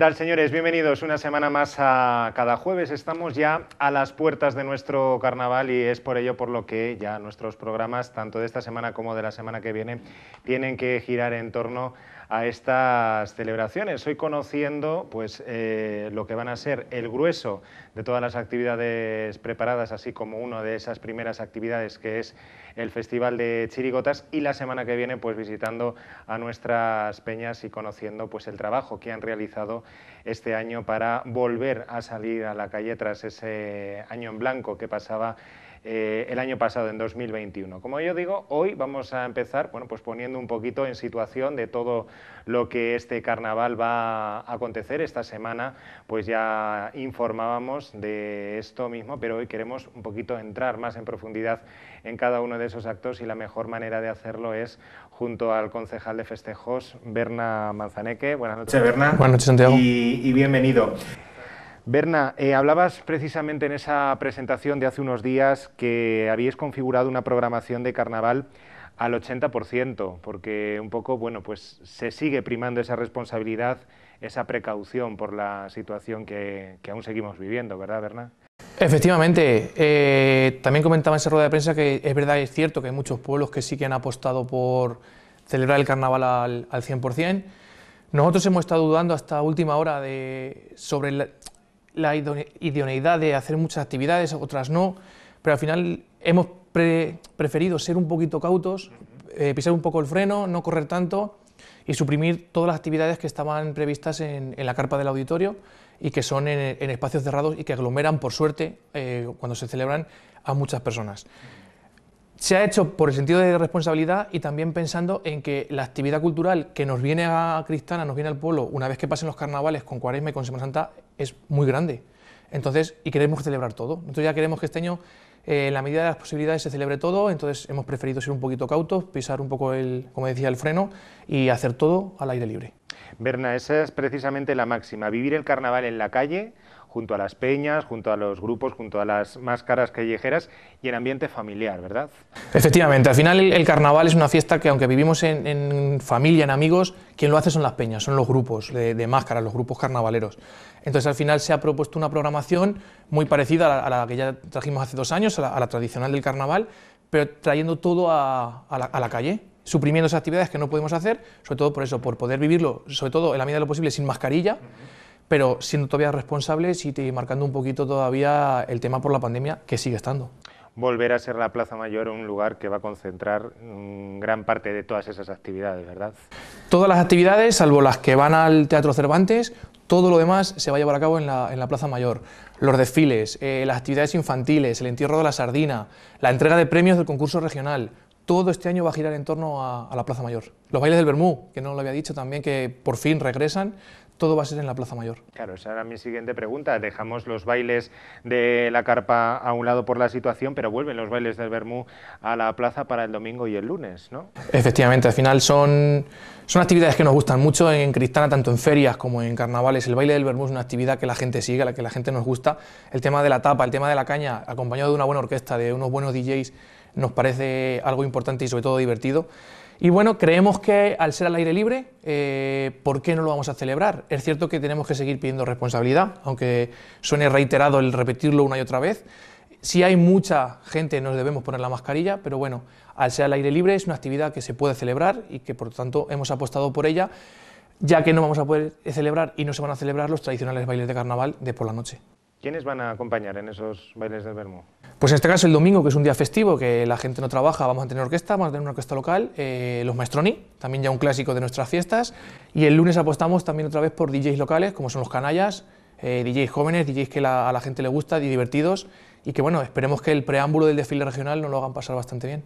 tal, señores? Bienvenidos una semana más a cada jueves. Estamos ya a las puertas de nuestro carnaval y es por ello por lo que ya nuestros programas, tanto de esta semana como de la semana que viene, tienen que girar en torno a estas celebraciones. Hoy conociendo pues, eh, lo que van a ser el grueso de todas las actividades preparadas, así como una de esas primeras actividades que es el Festival de Chirigotas y la semana que viene pues visitando a nuestras peñas y conociendo pues el trabajo que han realizado este año para volver a salir a la calle tras ese año en blanco que pasaba eh, el año pasado, en 2021. Como yo digo, hoy vamos a empezar bueno, pues poniendo un poquito en situación de todo lo que este carnaval va a acontecer. Esta semana pues ya informábamos de esto mismo, pero hoy queremos un poquito entrar más en profundidad en cada uno de esos actos y la mejor manera de hacerlo es junto al concejal de festejos, Berna Manzaneque. Buenas noches, Berna. Buenas noches, Santiago. Y, y bienvenido. Berna, eh, hablabas precisamente en esa presentación de hace unos días que habíais configurado una programación de carnaval al 80%, porque un poco, bueno, pues se sigue primando esa responsabilidad, esa precaución por la situación que, aún seguimos viviendo, ¿verdad, Berna? Efectivamente, eh, también comentaba en esa rueda de prensa que es verdad y es cierto que hay muchos pueblos que sí que han apostado por celebrar el carnaval al, 100%. Nosotros hemos estado dudando hasta última hora de, sobre el, la idoneidad de hacer muchas actividades, otras no, pero al final hemos preferido ser un poquito cautos, eh, pisar un poco el freno, no correr tanto y suprimir todas las actividades que estaban previstas en, la carpa del auditorio y que son en, espacios cerrados y que aglomeran, por suerte, eh, cuando se celebran a muchas personas se ha hecho por el sentido de responsabilidad y también pensando en que la actividad cultural que nos viene a Cristana, nos viene al pueblo, una vez que pasen los carnavales con Cuaresma y con Semana Santa, es muy grande. Entonces, y queremos celebrar todo. nosotros ya queremos que este año, eh, en la medida de las posibilidades, se celebre todo. Entonces hemos preferido ser un poquito cautos, pisar un poco el, como decía, el freno y hacer todo al aire libre. Berna, esa es precisamente la máxima, vivir el carnaval en la calle junto a las peñas, junto a los grupos, junto a las máscaras callejeras y el ambiente familiar, ¿verdad? Efectivamente, al final el, carnaval es una fiesta que aunque vivimos en, familia, en amigos, quien lo hace son las peñas, son los grupos de, máscaras, los grupos carnavaleros. Entonces al final se ha propuesto una programación muy parecida a la, que ya trajimos hace dos años, a la, tradicional del carnaval, pero trayendo todo a, la, calle, suprimiendo esas actividades que no podemos hacer, sobre todo por eso, por poder vivirlo, sobre todo en la medida de lo posible, sin mascarilla pero siendo todavía responsables y marcando un poquito todavía el tema por la pandemia, que sigue estando volver a ser la Plaza Mayor un lugar que va a concentrar mm, gran parte de todas esas actividades, ¿verdad? Todas las actividades, salvo las que van al Teatro Cervantes, todo lo demás se va a llevar a cabo en la, Plaza Mayor. Los desfiles, eh, las actividades infantiles, el entierro de la sardina, la entrega de premios del concurso regional, todo este año va a girar en torno a, a la Plaza Mayor. Los bailes del Bermú, que no lo había dicho también, que por fin regresan todo va a ser en la Plaza Mayor. Claro, esa era mi siguiente pregunta. Dejamos los bailes de la carpa a un lado por la situación, pero vuelven los bailes del Bermú a la plaza para el domingo y el lunes, ¿no? Efectivamente, al final son, son actividades que nos gustan mucho en Cristana, tanto en ferias como en carnavales. El baile del Bermú es una actividad que la gente sigue, la que la gente nos gusta. El tema de la tapa, el tema de la caña, acompañado de una buena orquesta, de unos buenos DJs, nos parece algo importante y sobre todo divertido. Y bueno, creemos que al ser al aire libre, eh, ¿por qué no lo vamos a celebrar? Es cierto que tenemos que seguir pidiendo responsabilidad, aunque suene reiterado el repetirlo una y otra vez. Si hay mucha gente nos debemos poner la mascarilla, pero bueno, al ser al aire libre es una actividad que se puede celebrar y que por lo tanto hemos apostado por ella, ya que no vamos a poder celebrar y no se van a celebrar los tradicionales bailes de carnaval de por la noche. ¿Quiénes van a acompañar en esos bailes del Bermú? Pues en este caso el domingo, que es un día festivo, que la gente no trabaja, vamos a tener orquesta, vamos a tener una orquesta local, eh, los maestroni, también ya un clásico de nuestras fiestas, y el lunes apostamos también otra vez por DJs locales, como son los canallas, eh, DJs jóvenes, DJs que a la gente le gusta, y divertidos, y que bueno, esperemos que el preámbulo del desfile regional no lo hagan pasar bastante bien.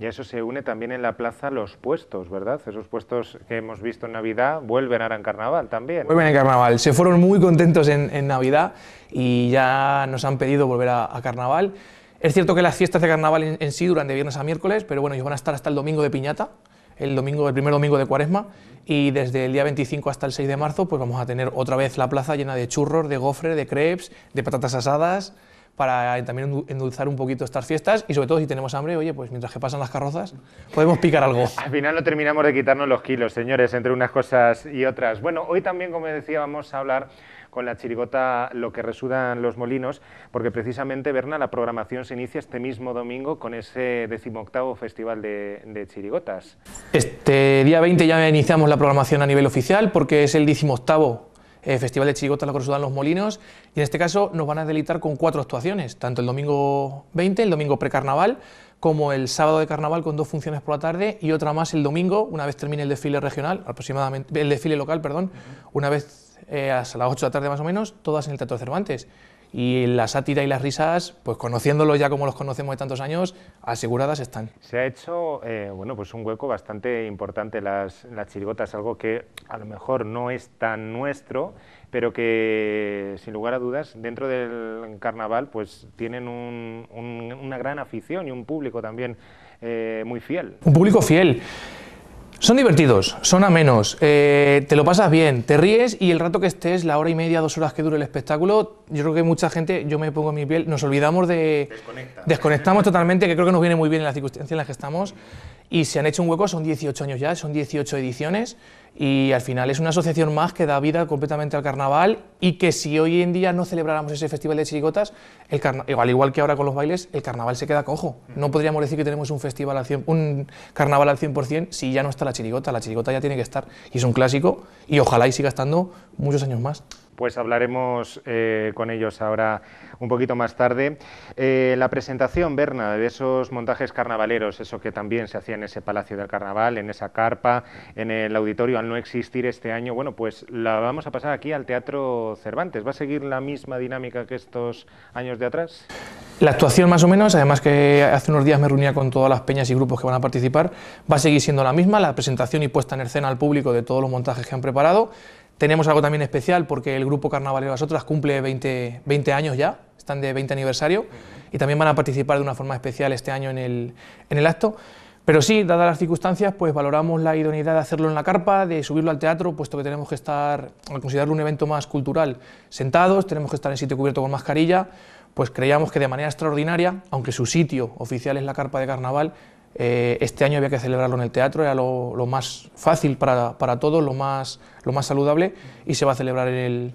Y eso se une también en la plaza los puestos, ¿verdad? Esos puestos que hemos visto en Navidad vuelven ahora en Carnaval también. Vuelven en Carnaval, se fueron muy contentos en, Navidad y ya nos han pedido volver a, Carnaval. Es cierto que las fiestas de Carnaval en, sí duran de viernes a miércoles, pero bueno, ellos van a estar hasta el domingo de piñata, el, domingo, el primer domingo de cuaresma, y desde el día 25 hasta el 6 de marzo pues vamos a tener otra vez la plaza llena de churros, de gofre, de crepes, de patatas asadas, para también endulzar un poquito estas fiestas y sobre todo si tenemos hambre, oye, pues mientras que pasan las carrozas podemos picar algo. Al final no terminamos de quitarnos los kilos, señores, entre unas cosas y otras. Bueno, hoy también, como decía, vamos a hablar con la chirigota Lo que resudan los molinos, porque precisamente, Berna, la programación se inicia este mismo domingo con ese decimoctavo Festival de, Chirigotas. Este día 20 ya iniciamos la programación a nivel oficial porque es el decimoctavo eh, Festival de Chigota La Corsuda en Los Molinos, y en este caso nos van a delitar con cuatro actuaciones, tanto el domingo 20, el domingo precarnaval, como el sábado de carnaval con dos funciones por la tarde y otra más el domingo, una vez termine el desfile regional, aproximadamente, el desfile local, perdón, una vez a eh, hasta las 8 de la tarde más o menos, todas en el Teatro Cervantes y la sátira y las risas, pues conociéndolos ya como los conocemos de tantos años, aseguradas están. Se ha hecho eh, bueno, pues un hueco bastante importante las, las chirigotas, algo que a lo mejor no es tan nuestro, pero que sin lugar a dudas dentro del carnaval pues tienen una gran afición y un público también eh, muy fiel. Un público fiel. Son divertidos, son amenos, eh, te lo pasas bien, te ríes y el rato que estés, la hora y media, dos horas que dure el espectáculo, yo creo que mucha gente, yo me pongo mi piel, nos olvidamos de... Desconectamos totalmente, que creo que nos viene muy bien en las circunstancias en las que estamos y se han hecho un hueco, son 18 años ya, son 18 ediciones y al final es una asociación más que da vida completamente al carnaval y que si hoy en día no celebráramos ese festival de chirigotas, al igual que ahora con los bailes, el carnaval se queda cojo. Mm. No podríamos decir que tenemos un, festival al un carnaval al 100% si ya no está la chirigota, la chirigota ya tiene que estar y es un clásico y ojalá y siga estando muchos años más. Pues hablaremos eh, con ellos ahora un poquito más tarde. Eh, la presentación, Berna, de esos montajes carnavaleros, eso que también se hacía en ese Palacio del Carnaval, en esa carpa, en el auditorio, al no existir este año, bueno, pues la vamos a pasar aquí al Teatro Cervantes. ¿Va a seguir la misma dinámica que estos años de atrás? La actuación más o menos, además que hace unos días me reunía con todas las peñas y grupos que van a participar, va a seguir siendo la misma, la presentación y puesta en escena al público de todos los montajes que han preparado, tenemos algo también especial porque el grupo Carnaval y Las Otras cumple 20, años ya, están de 20 aniversario y también van a participar de una forma especial este año en el, en el acto. Pero sí, dadas las circunstancias, pues valoramos la idoneidad de hacerlo en la carpa, de subirlo al teatro, puesto que tenemos que estar, al considerarlo un evento más cultural, sentados, tenemos que estar en sitio cubierto con mascarilla, pues creíamos que de manera extraordinaria, aunque su sitio oficial es la carpa de carnaval, eh, este año había que celebrarlo en el teatro, era lo, más fácil para, todos, lo más, lo más, saludable, y se va a celebrar en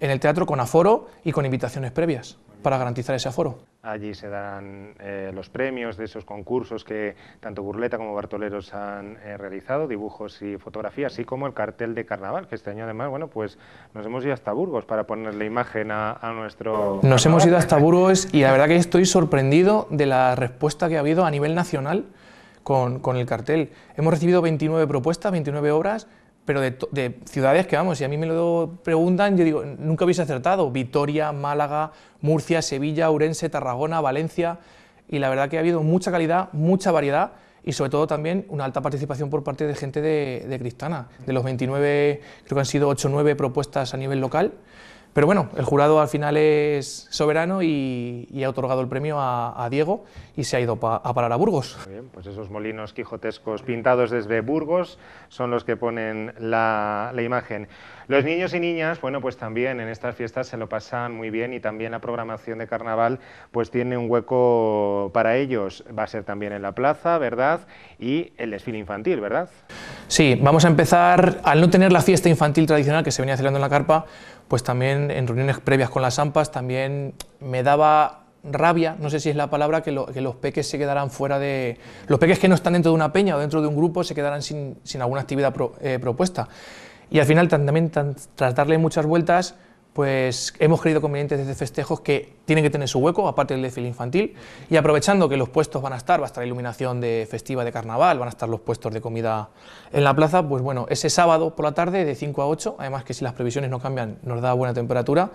el teatro con aforo y con invitaciones previas para garantizar ese aforo. Allí se dan eh, los premios de esos concursos que tanto Burleta como Bartoleros han eh, realizado, dibujos y fotografías, así como el cartel de carnaval, que este año además, bueno, pues nos hemos ido hasta Burgos para ponerle imagen a, nuestro... Nos hemos ido hasta Burgos y la verdad que estoy sorprendido de la respuesta que ha habido a nivel nacional con, con el cartel. Hemos recibido 29 propuestas, 29 obras, pero de, ciudades que vamos, si a mí me lo preguntan, yo digo, nunca hubiese acertado, Vitoria, Málaga, Murcia, Sevilla, Urense, Tarragona, Valencia, y la verdad que ha habido mucha calidad, mucha variedad, y sobre todo también una alta participación por parte de gente de, de Cristana. De los 29, creo que han sido 8 o 9 propuestas a nivel local, pero bueno, el jurado al final es soberano y, ha otorgado el premio a, Diego y se ha ido a parar a Burgos. bien, pues esos molinos quijotescos pintados desde Burgos son los que ponen la, la imagen. Los niños y niñas, bueno, pues también en estas fiestas se lo pasan muy bien y también la programación de carnaval pues tiene un hueco para ellos. Va a ser también en la plaza, ¿verdad? Y el desfile infantil, ¿verdad? Sí, vamos a empezar, al no tener la fiesta infantil tradicional que se venía celebrando en la carpa, pues también en reuniones previas con las AMPAs también me daba rabia, no sé si es la palabra, que, los peques se quedarán fuera de... Los peques que no están dentro de una peña o dentro de un grupo se quedarán sin, alguna actividad eh, propuesta. Y al final también tras darle muchas vueltas, pues hemos creído convenientes desde festejos que tienen que tener su hueco, aparte del desfile infantil, y aprovechando que los puestos van a estar, va a estar la iluminación de festiva de carnaval, van a estar los puestos de comida en la plaza, pues bueno, ese sábado por la tarde de 5 a 8, además que si las previsiones no cambian, nos da buena temperatura,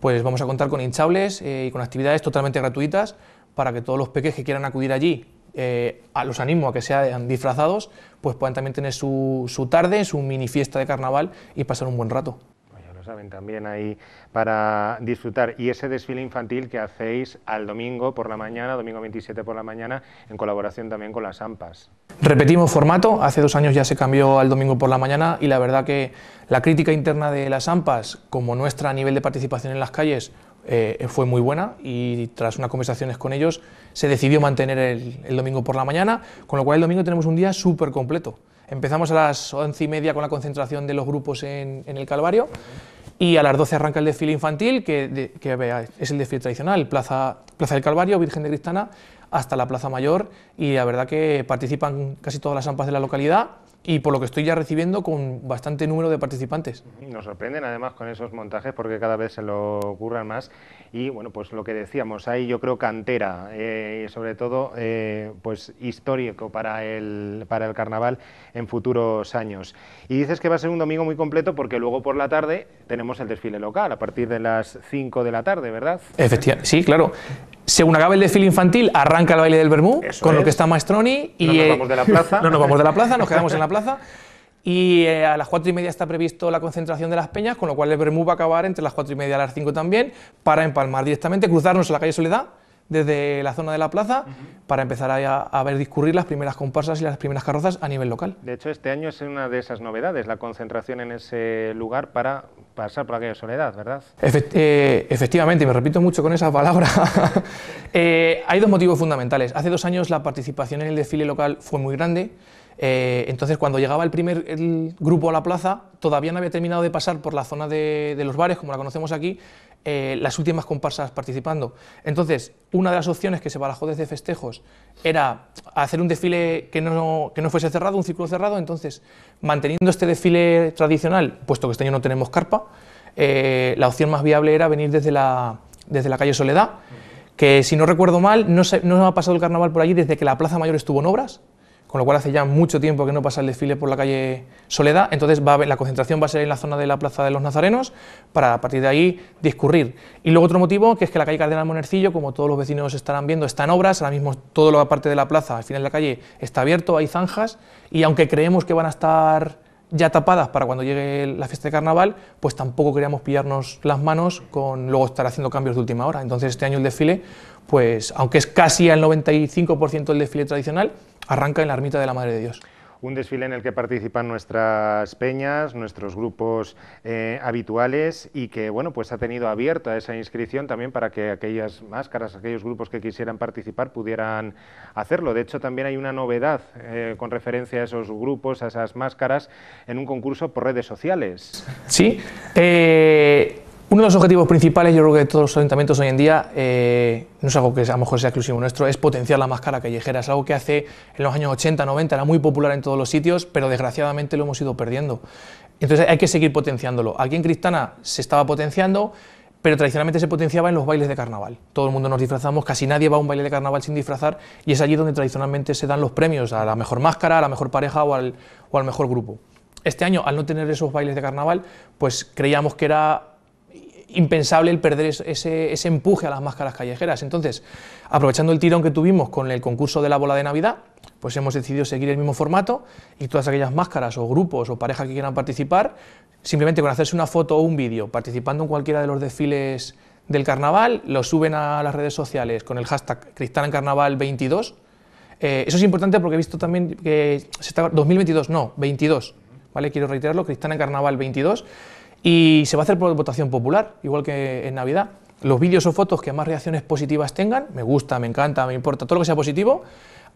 pues vamos a contar con hinchables eh, y con actividades totalmente gratuitas para que todos los peques que quieran acudir allí eh, a los animo a que sean disfrazados, pues puedan también tener su, tarde, su mini fiesta de carnaval y pasar un buen rato Ya lo saben, también ahí para disfrutar. Y ese desfile infantil que hacéis al domingo por la mañana, domingo 27 por la mañana, en colaboración también con las AMPAs. Repetimos formato, hace dos años ya se cambió al domingo por la mañana y la verdad que la crítica interna de las AMPAs, como nuestra a nivel de participación en las calles, eh, fue muy buena y tras unas conversaciones con ellos se decidió mantener el, domingo por la mañana, con lo cual el domingo tenemos un día súper completo. Empezamos a las once y media con la concentración de los grupos en, el Calvario y a las 12 arranca el desfile infantil, que, es el desfile tradicional, Plaza, Plaza del Calvario, Virgen de Cristana, hasta la Plaza Mayor y la verdad que participan casi todas las ampas de la localidad y por lo que estoy ya recibiendo con bastante número de participantes. Nos sorprenden además con esos montajes porque cada vez se lo ocurran más y bueno, pues lo que decíamos, hay yo creo cantera, eh, y sobre todo eh, pues histórico para el, para el carnaval en futuros años. Y dices que va a ser un domingo muy completo porque luego por la tarde tenemos el desfile local a partir de las 5 de la tarde, ¿verdad? Efectivamente, sí, claro. Según acaba el desfile infantil, arranca el baile del Bermú, con lo que está Maestroni. Y, no nos eh, vamos de la plaza. no nos vamos de la plaza, nos quedamos en la plaza. Y eh, a las cuatro y media está previsto la concentración de las peñas, con lo cual el Bermú va a acabar entre las cuatro y media y las 5 también, para empalmar directamente, cruzarnos a la calle Soledad desde la zona de la plaza para empezar a, ver discurrir las primeras comparsas y las primeras carrozas a nivel local. De hecho, este año es una de esas novedades, la concentración en ese lugar para pasar por aquella soledad, ¿verdad? Efect eh, efectivamente, me repito mucho con esa palabra. Eh, hay dos motivos fundamentales. Hace dos años la participación en el desfile local fue muy grande. Eh, entonces, cuando llegaba el primer grupo a la plaza, todavía no había terminado de pasar por la zona de, los bares, como la conocemos aquí, eh, las últimas comparsas participando. Entonces, una de las opciones que se barajó desde festejos era hacer un desfile que no, fuese cerrado, un círculo cerrado, entonces, manteniendo este desfile tradicional, puesto que este año no tenemos carpa, eh, la opción más viable era venir desde la, desde la calle Soledad, que si no recuerdo mal, no, se, no ha pasado el carnaval por allí desde que la Plaza Mayor estuvo en obras, con lo cual hace ya mucho tiempo que no pasa el desfile por la calle Soledad, entonces va la concentración va a ser en la zona de la Plaza de los Nazarenos para a partir de ahí discurrir. Y luego otro motivo, que es que la calle Cardenal Monercillo, como todos los vecinos estarán viendo, está en obras, ahora mismo toda la parte de la plaza, al final de la calle, está abierto, hay zanjas, y aunque creemos que van a estar ya tapadas para cuando llegue la fiesta de carnaval, pues tampoco queríamos pillarnos las manos con luego estar haciendo cambios de última hora. Entonces este año el desfile, pues aunque es casi al 95% del desfile tradicional, arranca en la Ermita de la Madre de Dios. Un desfile en el que participan nuestras peñas, nuestros grupos eh, habituales y que bueno, pues ha tenido abierta esa inscripción también para que aquellas máscaras, aquellos grupos que quisieran participar pudieran hacerlo. De hecho, también hay una novedad eh, con referencia a esos grupos, a esas máscaras, en un concurso por redes sociales. Sí. Eh, uno de los objetivos principales, yo creo que de todos los ayuntamientos hoy en día, eh, no es algo que a lo mejor sea exclusivo nuestro, es potenciar la máscara callejera. Es algo que hace en los años 80, 90 era muy popular en todos los sitios, pero desgraciadamente lo hemos ido perdiendo. Entonces hay que seguir potenciándolo. Aquí en Cristana se estaba potenciando, pero tradicionalmente se potenciaba en los bailes de carnaval. Todo el mundo nos disfrazamos, casi nadie va a un baile de carnaval sin disfrazar, y es allí donde tradicionalmente se dan los premios a la mejor máscara, a la mejor pareja o al, o al mejor grupo. Este año, al no tener esos bailes de carnaval, pues creíamos que era impensable el perder ese, empuje a las máscaras callejeras. Entonces, aprovechando el tirón que tuvimos con el concurso de la bola de Navidad, pues hemos decidido seguir el mismo formato y todas aquellas máscaras o grupos o parejas que quieran participar, simplemente con hacerse una foto o un vídeo participando en cualquiera de los desfiles del carnaval, lo suben a las redes sociales con el hashtag Carnaval 22 eh, eso es importante porque he visto también que se está 2022, no, 22. ¿Vale? Quiero reiterarlo, en Carnaval 22, y se va a hacer por votación popular, igual que en Navidad. Los vídeos o fotos que más reacciones positivas tengan, me gusta, me encanta, me importa, todo lo que sea positivo,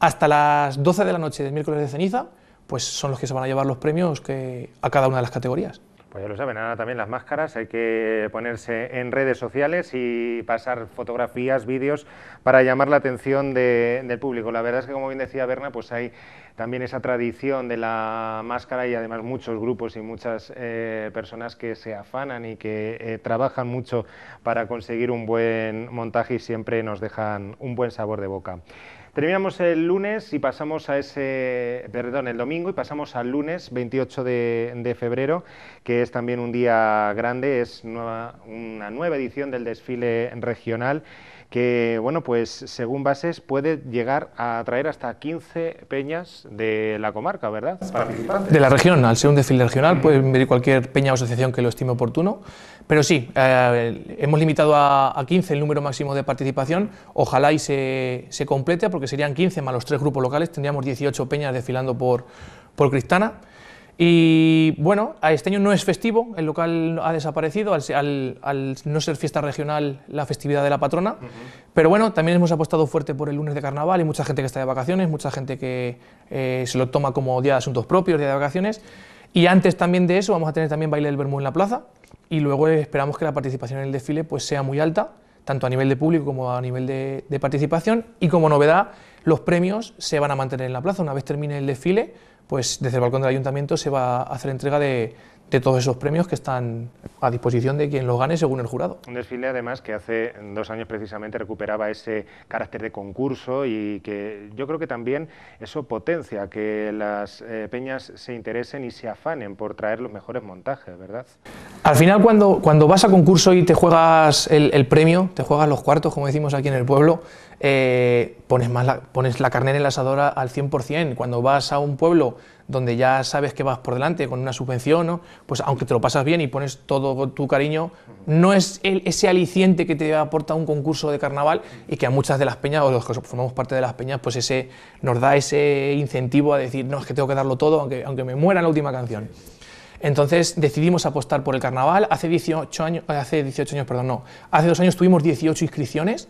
hasta las 12 de la noche del miércoles de ceniza, pues son los que se van a llevar los premios que, a cada una de las categorías. Pues ya lo saben, ahora también las máscaras hay que ponerse en redes sociales y pasar fotografías, vídeos para llamar la atención del público. La verdad es que, como bien decía Berna, pues hay también esa tradición de la máscara y además muchos grupos y muchas eh, personas que se afanan y que eh, trabajan mucho para conseguir un buen montaje y siempre nos dejan un buen sabor de boca. Terminamos el lunes y pasamos a ese, perdón, el domingo y pasamos al lunes 28 de, febrero, que es también un día grande, es una nueva edición del desfile regional que bueno, pues según bases puede llegar a atraer hasta 15 peñas de la comarca, ¿verdad? De la región, al ser un desfile regional, puede venir cualquier peña o asociación que lo estime oportuno, pero sí, eh, hemos limitado a, 15 el número máximo de participación, ojalá y se, complete, porque serían 15 más los tres grupos locales, tendríamos 18 peñas desfilando por, por Cristana. Y bueno, este año no es festivo, el local ha desaparecido al, no ser fiesta regional la festividad de la patrona, pero bueno, también hemos apostado fuerte por el lunes de carnaval, y mucha gente que está de vacaciones, mucha gente que eh, se lo toma como día de asuntos propios, día de vacaciones, y antes también de eso vamos a tener también baile del Bermú en la plaza y luego esperamos que la participación en el desfile pues sea muy alta, tanto a nivel de público como a nivel de participación, y como novedad, los premios se van a mantener en la plaza una vez termine el desfile, pues desde el balcón del ayuntamiento se va a hacer entrega de, de todos esos premios que están a disposición de quien los gane según el jurado. Un desfile además que hace dos años precisamente recuperaba ese carácter de concurso y que yo creo que también eso potencia que las eh, peñas se interesen y se afanen por traer los mejores montajes, ¿verdad? Al final cuando, cuando vas a concurso y te juegas el, premio, te juegas los cuartos como decimos aquí en el pueblo, eh, pones, más la, pones la carne en la asadora al 100%. Cuando vas a un pueblo donde ya sabes que vas por delante con una subvención, pues aunque te lo pasas bien y pones todo tu cariño, no es ese aliciente que te aporta un concurso de carnaval y que a muchas de las peñas, o los que formamos parte de las peñas, pues ese, nos da ese incentivo a decir, no, es que tengo que darlo todo, aunque, aunque me muera en la última canción. Entonces decidimos apostar por el carnaval. Hace 18 años, eh, hace 18 años, perdón, no, hace dos años tuvimos 18 inscripciones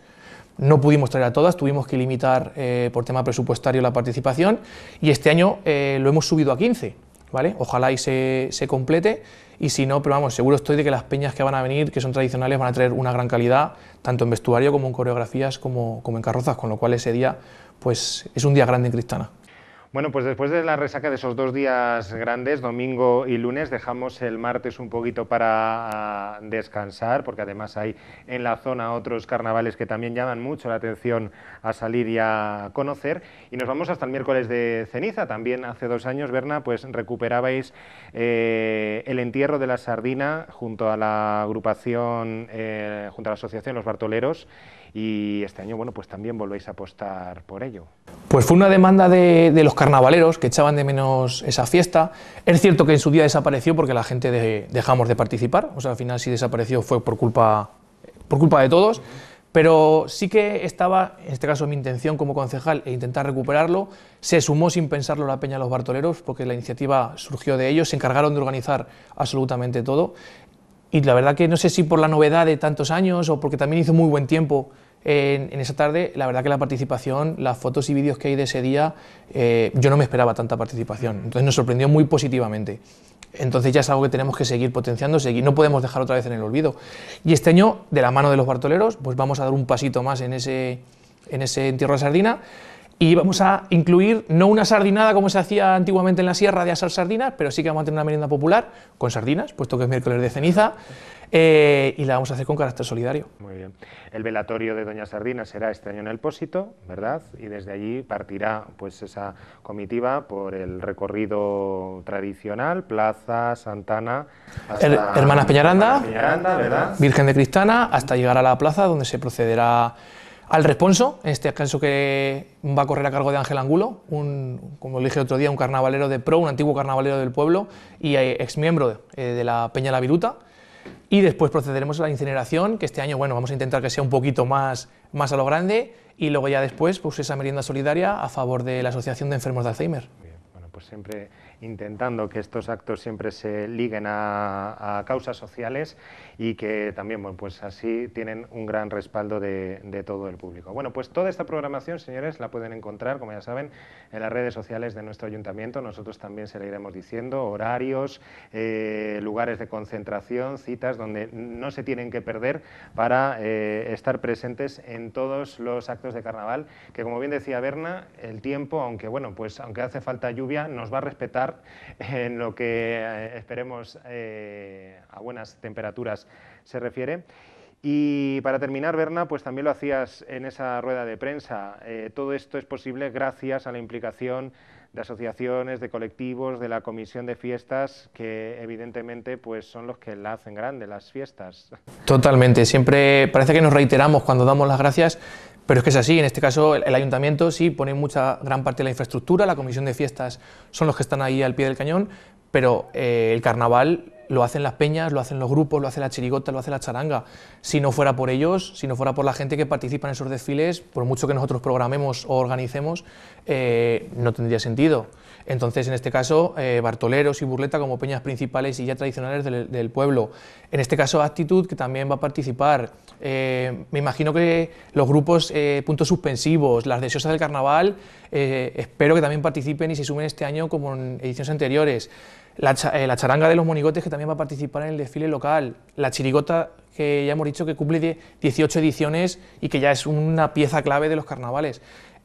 no pudimos traer a todas, tuvimos que limitar eh, por tema presupuestario la participación y este año eh, lo hemos subido a 15, ¿vale? Ojalá y se, complete y si no, pero seguro estoy de que las peñas que van a venir, que son tradicionales, van a traer una gran calidad, tanto en vestuario como en coreografías como, como en carrozas, con lo cual ese día pues, es un día grande en Cristana. Bueno, pues después de la resaca de esos dos días grandes, domingo y lunes, dejamos el martes un poquito para ah, descansar, porque además hay en la zona otros carnavales que también llaman mucho la atención a salir y a conocer. Y nos vamos hasta el miércoles de ceniza. También hace dos años, Berna, pues recuperabais eh, el entierro de la sardina junto a la agrupación, eh, junto a la asociación Los Bartoleros y este año bueno, pues también volvéis a apostar por ello. Pues fue una demanda de, los carnavaleros que echaban de menos esa fiesta. Es cierto que en su día desapareció porque la gente dejamos de participar, o sea, al final si desapareció fue por culpa, por culpa de todos. pero sí que estaba, en este caso mi intención como concejal, e intentar recuperarlo. Se sumó sin pensarlo la Peña Los Bartoleros, porque la iniciativa surgió de ellos, se encargaron de organizar absolutamente todo. Y la verdad que no sé si por la novedad de tantos años o porque también hizo muy buen tiempo en, esa tarde, la verdad que la participación, las fotos y vídeos que hay de ese día, eh, yo no me esperaba tanta participación. Entonces nos sorprendió muy positivamente. Entonces ya es algo que tenemos que seguir potenciando, seguir, no podemos dejar otra vez en el olvido. Y este año, de la mano de los Bartoleros, pues vamos a dar un pasito más en ese, en ese entierro de sardina y vamos a incluir no una sardinada como se hacía antiguamente en la sierra de asar sardinas, pero sí que vamos a tener una merienda popular con sardinas, puesto que es miércoles de ceniza. Eh, y la vamos a hacer con carácter solidario. Muy bien. El velatorio de Doña Sardina será este año en el Pósito, ¿verdad? Y desde allí partirá pues esa comitiva por el recorrido tradicional, Plaza, Santana, Hermanas Peñaranda, Virgen de Cristana, hasta llegar a la plaza donde se procederá al responso, en este caso que va a correr a cargo de Ángel Angulo, un, como dije otro día, un carnavalero de pro, un antiguo carnavalero del pueblo y eh, exmiembro de, eh, de la Peña La Viruta. Y después procederemos a la incineración, que este año, vamos a intentar que sea un poquito más, más a lo grande. Y luego ya después, pues esa merienda solidaria a favor de la Asociación de Enfermos de Alzheimer. Pues siempre intentando que estos actos siempre se liguen a, causas sociales y que también, pues así tienen un gran respaldo de, todo el público. Bueno, pues toda esta programación, señores, la pueden encontrar, como ya saben, en las redes sociales de nuestro ayuntamiento. Nosotros también se la iremos diciendo, horarios, eh, lugares de concentración, citas donde no se tienen que perder para eh, estar presentes en todos los actos de carnaval, que como bien decía Berna, el tiempo, aunque bueno, pues aunque hace falta lluvia, nos va a respetar en lo que eh, esperemos eh, a buenas temperaturas se refiere. Y para terminar, Berna, pues también lo hacías en esa rueda de prensa. Eh, todo esto es posible gracias a la implicación de asociaciones, de colectivos, de la comisión de fiestas, que evidentemente pues son los que la hacen grande, las fiestas. Totalmente, siempre parece que nos reiteramos cuando damos las gracias, pero es que es así, en este caso el, ayuntamiento sí pone mucha gran parte de la infraestructura, la comisión de fiestas son los que están ahí al pie del cañón, pero eh, el carnaval lo hacen las peñas, lo hacen los grupos, lo hace la chirigota, lo hace la charanga. Si no fuera por ellos, si no fuera por la gente que participa en esos desfiles, por mucho que nosotros programemos o organicemos, eh, no tendría sentido. Entonces, en este caso, eh, Bartoleros y Burleta como peñas principales y ya tradicionales del, pueblo. En este caso, Actitud, que también va a participar. Eh, me imagino que los grupos eh, Puntos Suspensivos, las Deseosas del Carnaval, espero que también participen y se sumen este año como en ediciones anteriores. La, la, charanga de los monigotes, que también va a participar en el desfile local. La chirigota, que ya hemos dicho que cumple 18 ediciones y que ya es una pieza clave de los carnavales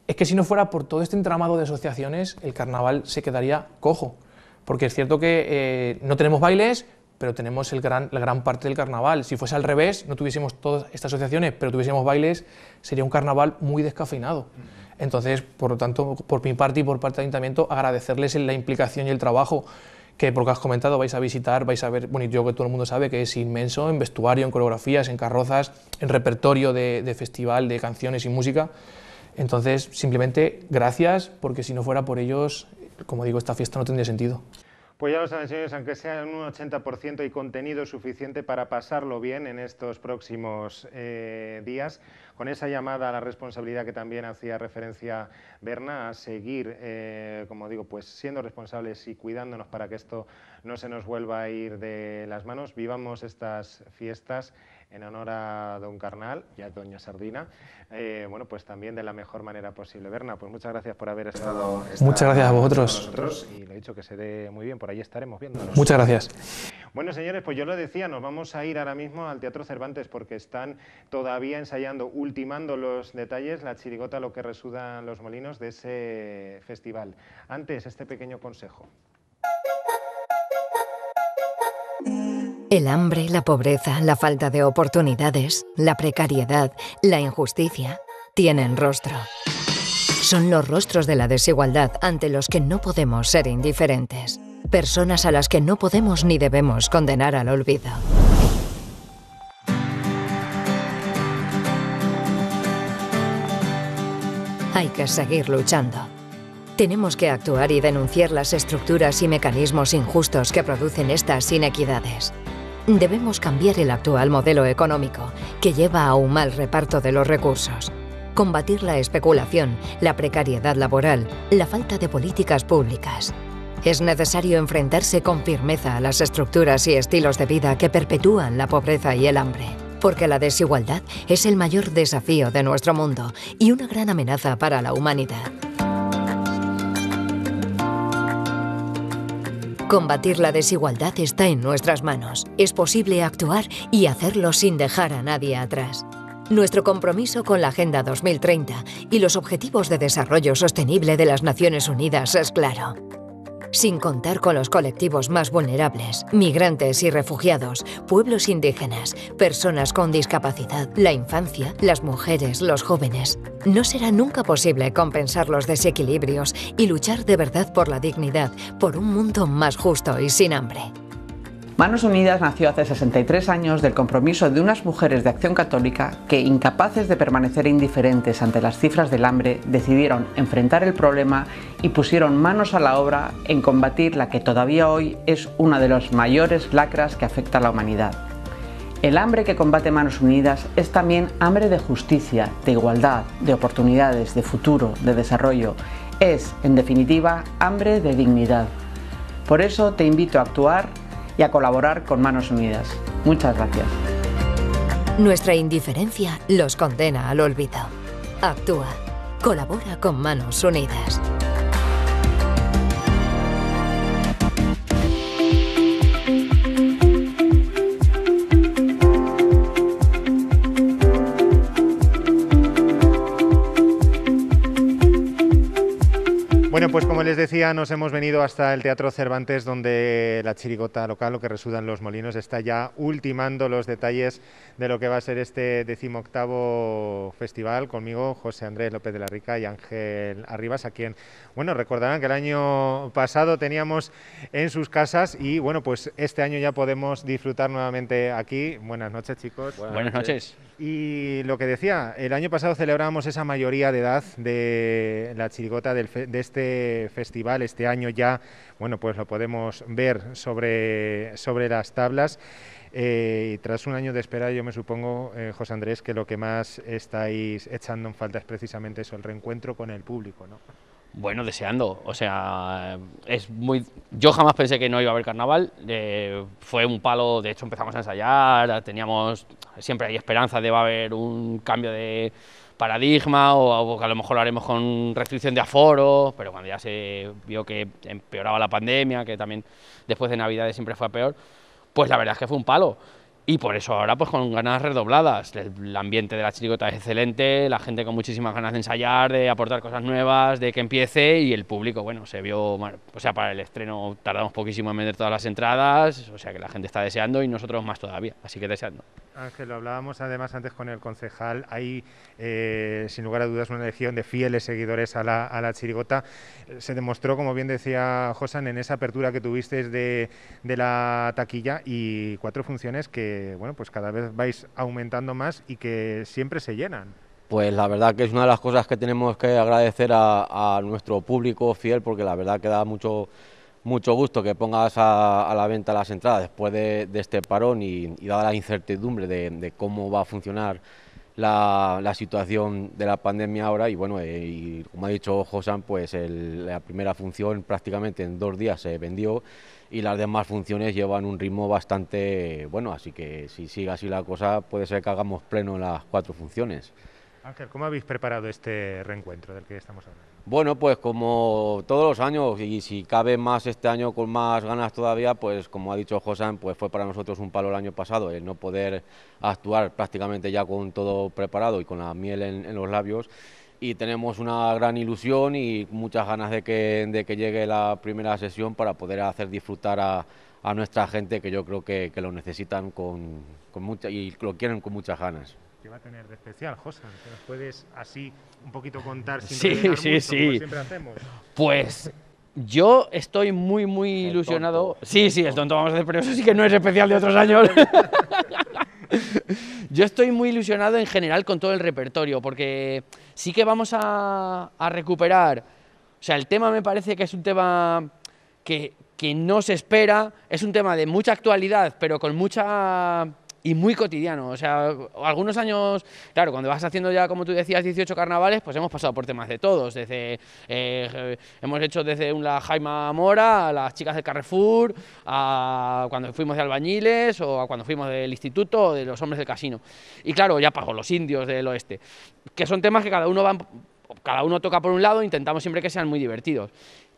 es que si no fuera por todo este entramado de asociaciones, el carnaval se quedaría cojo. Porque es cierto que eh, no tenemos bailes, pero tenemos la gran parte del carnaval. Si fuese al revés, no tuviésemos todas estas asociaciones, pero tuviésemos bailes, sería un carnaval muy descafeinado. Entonces, por lo tanto, por mi parte y por parte del ayuntamiento, agradecerles la implicación y el trabajo que, por has comentado, vais a visitar, vais a ver, bueno, yo que todo el mundo sabe que es inmenso en vestuario, en coreografías, en carrozas, en repertorio de festival, de canciones y música. Entonces, simplemente gracias, porque si no fuera por ellos, como digo, esta fiesta no tendría sentido. Pues ya lo saben, señores, aunque sea un 80% y contenido suficiente para pasarlo bien en estos próximos eh, días, con esa llamada a la responsabilidad que también hacía referencia Berna, a seguir, eh, como digo, pues siendo responsables y cuidándonos para que esto no se nos vuelva a ir de las manos. Vivamos estas fiestas en honor a don Carnal y a doña Sardina, eh, bueno, pues también de la mejor manera posible. Berna, pues muchas gracias por haber estado. Muchas gracias a vosotros. Y lo he dicho, que se dé muy bien, por ahí estaremos viéndonos. Muchas gracias. Bueno, señores, pues yo lo decía, nos vamos a ir ahora mismo al Teatro Cervantes porque están todavía ensayando, ultimando los detalles, la chirigota, lo que resudan los molinos de ese festival. Antes, este pequeño consejo. El hambre, la pobreza, la falta de oportunidades, la precariedad, la injusticia, tienen rostro. Son los rostros de la desigualdad ante los que no podemos ser indiferentes. Personas a las que no podemos ni debemos condenar al olvido. Hay que seguir luchando. Tenemos que actuar y denunciar las estructuras y mecanismos injustos que producen estas inequidades. Debemos cambiar el actual modelo económico, que lleva a un mal reparto de los recursos. Combatir la especulación, la precariedad laboral, la falta de políticas públicas. Es necesario enfrentarse con firmeza a las estructuras y estilos de vida que perpetúan la pobreza y el hambre, porque la desigualdad es el mayor desafío de nuestro mundo y una gran amenaza para la humanidad. Combatir la desigualdad está en nuestras manos. Es posible actuar y hacerlo sin dejar a nadie atrás. Nuestro compromiso con la Agenda 2030 y los Objetivos de Desarrollo Sostenible de las Naciones Unidas es claro sin contar con los colectivos más vulnerables, migrantes y refugiados, pueblos indígenas, personas con discapacidad, la infancia, las mujeres, los jóvenes. No será nunca posible compensar los desequilibrios y luchar de verdad por la dignidad, por un mundo más justo y sin hambre. Manos Unidas nació hace 63 años del compromiso de unas mujeres de acción católica que, incapaces de permanecer indiferentes ante las cifras del hambre, decidieron enfrentar el problema y pusieron manos a la obra en combatir la que todavía hoy es una de las mayores lacras que afecta a la humanidad. El hambre que combate Manos Unidas es también hambre de justicia, de igualdad, de oportunidades, de futuro, de desarrollo. Es, en definitiva, hambre de dignidad. Por eso te invito a actuar a colaborar con Manos Unidas. Muchas gracias. Nuestra indiferencia los condena al olvido. Actúa. Colabora con Manos Unidas. Bueno, pues como les decía, nos hemos venido hasta el Teatro Cervantes, donde la chirigota local, lo que resudan los molinos, está ya ultimando los detalles de lo que va a ser este decimoctavo festival. Conmigo, José Andrés López de la Rica y Ángel Arribas, a quien, bueno, recordarán que el año pasado teníamos en sus casas y, bueno, pues este año ya podemos disfrutar nuevamente aquí. Buenas noches, chicos. Buenas, noches. Y lo que decía, el año pasado celebrábamos esa mayoría de edad de la chirigota de este este festival este año ya, bueno, pues lo podemos ver sobre, sobre las tablas. Eh, y tras un año de espera, yo me supongo, eh, José Andrés, que lo que más estáis echando en falta es precisamente eso, el reencuentro con el público, ¿no? Bueno, deseando, o sea, es muy... Yo jamás pensé que no iba a haber carnaval, eh, fue un palo, de hecho empezamos a ensayar, teníamos, siempre hay esperanza de va a haber un cambio de, paradigma o, que a lo mejor lo haremos con restricción de aforo, pero cuando ya se vio que empeoraba la pandemia, que también después de Navidades siempre fue peor, pues la verdad es que fue un palo y por eso ahora pues con ganas redobladas. El ambiente de la chirigota es excelente, la gente con muchísimas ganas de ensayar, de aportar cosas nuevas, de que empiece y el público, bueno, se vio, o sea, para el estreno tardamos poquísimo en vender todas las entradas, o sea que la gente está deseando y nosotros más todavía, así que deseando. Ángel, lo hablábamos además antes con el concejal, hay eh, sin lugar a dudas una legión de fieles seguidores a la, chirigota. Se demostró, como bien decía Josan, en esa apertura que tuviste de, de la taquilla y cuatro funciones que bueno, pues cada vez vais aumentando más y que siempre se llenan. Pues la verdad que es una de las cosas que tenemos que agradecer a, nuestro público fiel, porque la verdad que da mucho, mucho gusto que pongas a, la venta las entradas después de, este parón y, dada la incertidumbre de, cómo va a funcionar la, situación de la pandemia ahora y bueno, eh, como ha dicho Josan, pues la primera función prácticamente en dos días se vendió y las demás funciones llevan un ritmo bastante bueno, así que si sigue así la cosa puede ser que hagamos pleno las cuatro funciones. Ángel, ¿cómo habéis preparado este reencuentro del que estamos hablando? Bueno, pues como todos los años, y si cabe más este año con más ganas todavía, pues como ha dicho José, pues fue para nosotros un palo el año pasado, el no poder actuar prácticamente ya con todo preparado y con la miel en los labios y tenemos una gran ilusión y muchas ganas de que, de que llegue la primera sesión para poder hacer disfrutar a, nuestra gente que yo creo que, lo necesitan con, mucha, y lo quieren con muchas ganas. ¿Qué va a tener de especial, José? nos puedes así un poquito contar sí, sí, sí. Pues yo estoy muy, muy ilusionado. Sí, sí, es tonto vamos a hacer, pero eso sí que no es especial de otros años. Yo estoy muy ilusionado en general con todo el repertorio, porque sí que vamos a, recuperar. O sea, el tema me parece que es un tema que, que no se espera, es un tema de mucha actualidad, pero con mucha y muy cotidiano. O sea, algunos años, claro, cuando vas haciendo ya, como tú decías, 18 carnavales, pues hemos pasado por temas de todos. Desde, eh, hemos hecho desde la Jaima Mora, a las chicas de Carrefour, a cuando fuimos de albañiles o a cuando fuimos del instituto o de los hombres del casino. Y claro, ya pasó los indios del oeste, que son temas que cada uno va cada uno toca por un lado, intentamos siempre que sean muy divertidos.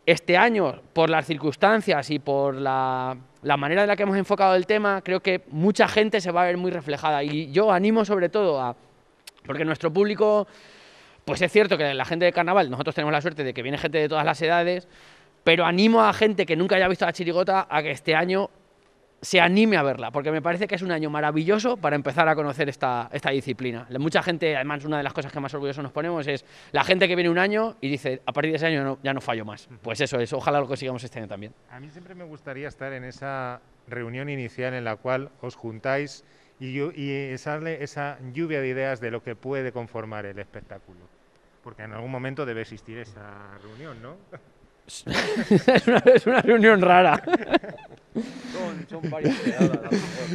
Este año, por las circunstancias y por la, manera en la que hemos enfocado el tema, creo que mucha gente se va a ver muy reflejada. Y yo animo sobre todo a... Porque nuestro público, pues es cierto que la gente de carnaval, nosotros tenemos la suerte de que viene gente de todas las edades, pero animo a gente que nunca haya visto la chirigota a que este año se anime a verla, porque me parece que es un año maravilloso para empezar a conocer esta, esta disciplina. Mucha gente, además, una de las cosas que más orgullosos nos ponemos es la gente que viene un año y dice, a partir de ese año ya no fallo más. Pues eso es, ojalá lo consigamos este año también. A mí siempre me gustaría estar en esa reunión inicial en la cual os juntáis y, y esa lluvia de ideas de lo que puede conformar el espectáculo. Porque en algún momento debe existir esa reunión, ¿no? es, una, reunión rara. Son, varias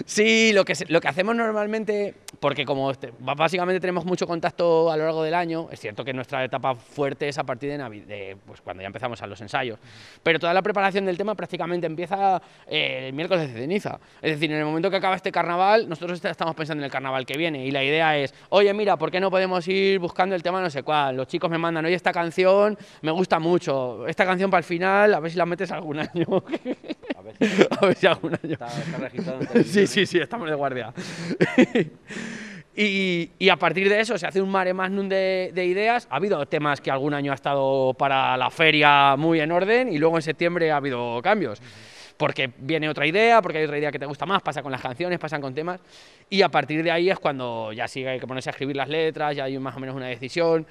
Sí, lo que, lo que hacemos normalmente, porque como este, básicamente tenemos mucho contacto a lo largo del año, es cierto que nuestra etapa fuerte es a partir de, pues cuando ya empezamos a los ensayos, pero toda la preparación del tema prácticamente empieza eh, el miércoles de ceniza. Es decir, en el momento que acaba este carnaval, nosotros estamos pensando en el carnaval que viene y la idea es, oye, mira, ¿por qué no podemos ir buscando el tema no sé cuál? Los chicos me mandan, oye, esta canción me gusta mucho, esta canción para el final, a ver si la metes algún año. A ver si, algún año. Está, registrado Sí, ¿eh? sí, sí, estamos de guardia. Y, y, a partir de eso se hace un mare más de, de, ideas. Ha habido temas que algún año ha estado para la feria muy en orden y luego en septiembre ha habido cambios. Porque viene otra idea, porque hay otra idea que te gusta más, pasa con las canciones, pasan con temas. Y a partir de ahí es cuando ya sigue hay que ponerse a escribir las letras, ya hay más o menos una decisión.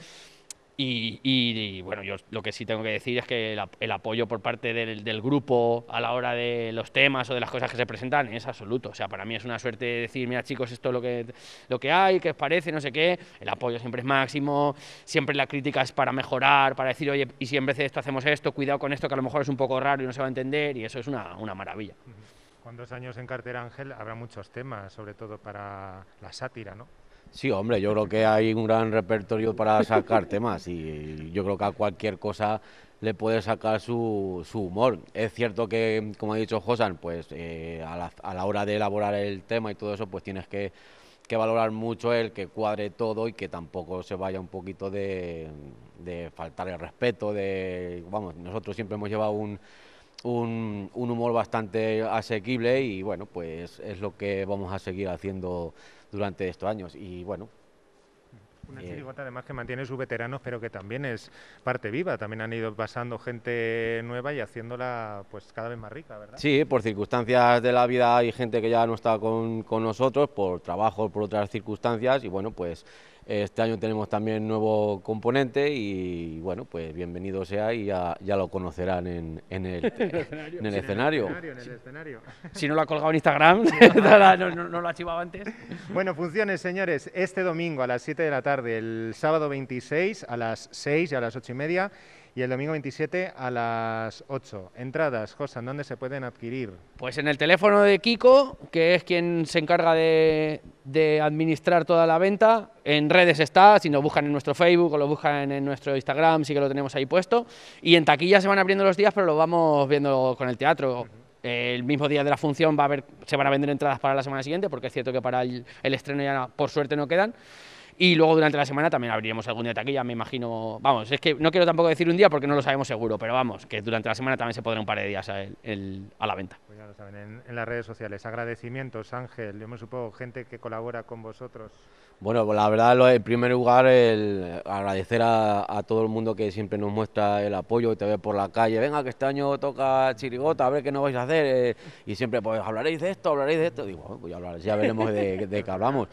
Y, bueno, yo lo que sí tengo que decir es que el, apoyo por parte del, grupo a la hora de los temas o de las cosas que se presentan es absoluto. O sea, para mí es una suerte decir, mira chicos, esto es lo que, lo que hay, ¿qué os parece, no sé qué. El apoyo siempre es máximo, siempre la crítica es para mejorar, para decir, oye, y si en vez de esto hacemos esto, cuidado con esto que a lo mejor es un poco raro y no se va a entender, y eso es una, una maravilla. ¿Cuántos años en Carter Ángel, habrá muchos temas, sobre todo para la sátira, ¿no? Sí, hombre, yo creo que hay un gran repertorio para sacar temas y yo creo que a cualquier cosa le puede sacar su, humor. Es cierto que, como ha dicho Josan, pues eh, a, la, hora de elaborar el tema y todo eso, pues tienes que, valorar mucho el que cuadre todo y que tampoco se vaya un poquito de, faltar el respeto, de, vamos, nosotros siempre hemos llevado un, un humor bastante asequible y bueno, pues es lo que vamos a seguir haciendo durante estos años. Y bueno, una chirigota eh, además que mantiene sus veteranos, pero que también es parte viva. También han ido pasando gente nueva y haciéndola pues cada vez más rica, ¿verdad? Sí, por circunstancias de la vida hay gente que ya no está con, con nosotros, por trabajo, por otras circunstancias, y bueno, pues este año tenemos también nuevo componente y bueno, pues bienvenido sea y ya, lo conocerán en, el, escenario. Si no lo ha colgado en Instagram, no, no, lo ha chivado antes. Bueno, funciones, señores, este domingo a las 7 de la tarde, el sábado 26 a las 6 y a las 8 y media y el domingo 27 a las 8. Entradas, José, ¿dónde se pueden adquirir? Pues en el teléfono de Kiko, que es quien se encarga de, administrar toda la venta. En redes está, si nos buscan en nuestro Facebook o lo buscan en nuestro Instagram, sí que lo tenemos ahí puesto. Y en taquilla se van abriendo los días, pero lo vamos viendo con el teatro. El mismo día de la función va a haber, se van a vender entradas para la semana siguiente, porque es cierto que para el, el estreno ya por suerte no quedan. Y luego durante la semana también abriremos algún día taquilla, me imagino. Vamos, es que no quiero tampoco decir un día porque no lo sabemos seguro, pero vamos, que durante la semana también se pondrá un par de días a, la venta. Pues ya lo saben, en, las redes sociales. Agradecimientos, Ángel, yo me supongo, gente que colabora con vosotros. Bueno, pues la verdad, en primer lugar, el agradecer a, todo el mundo que siempre nos muestra el apoyo, te ve por la calle, venga, que este año toca chirigota, a ver qué nos vais a hacer. Eh, y siempre, pues, hablaréis de esto, hablaréis de esto. Digo, pues ya, veremos de qué hablamos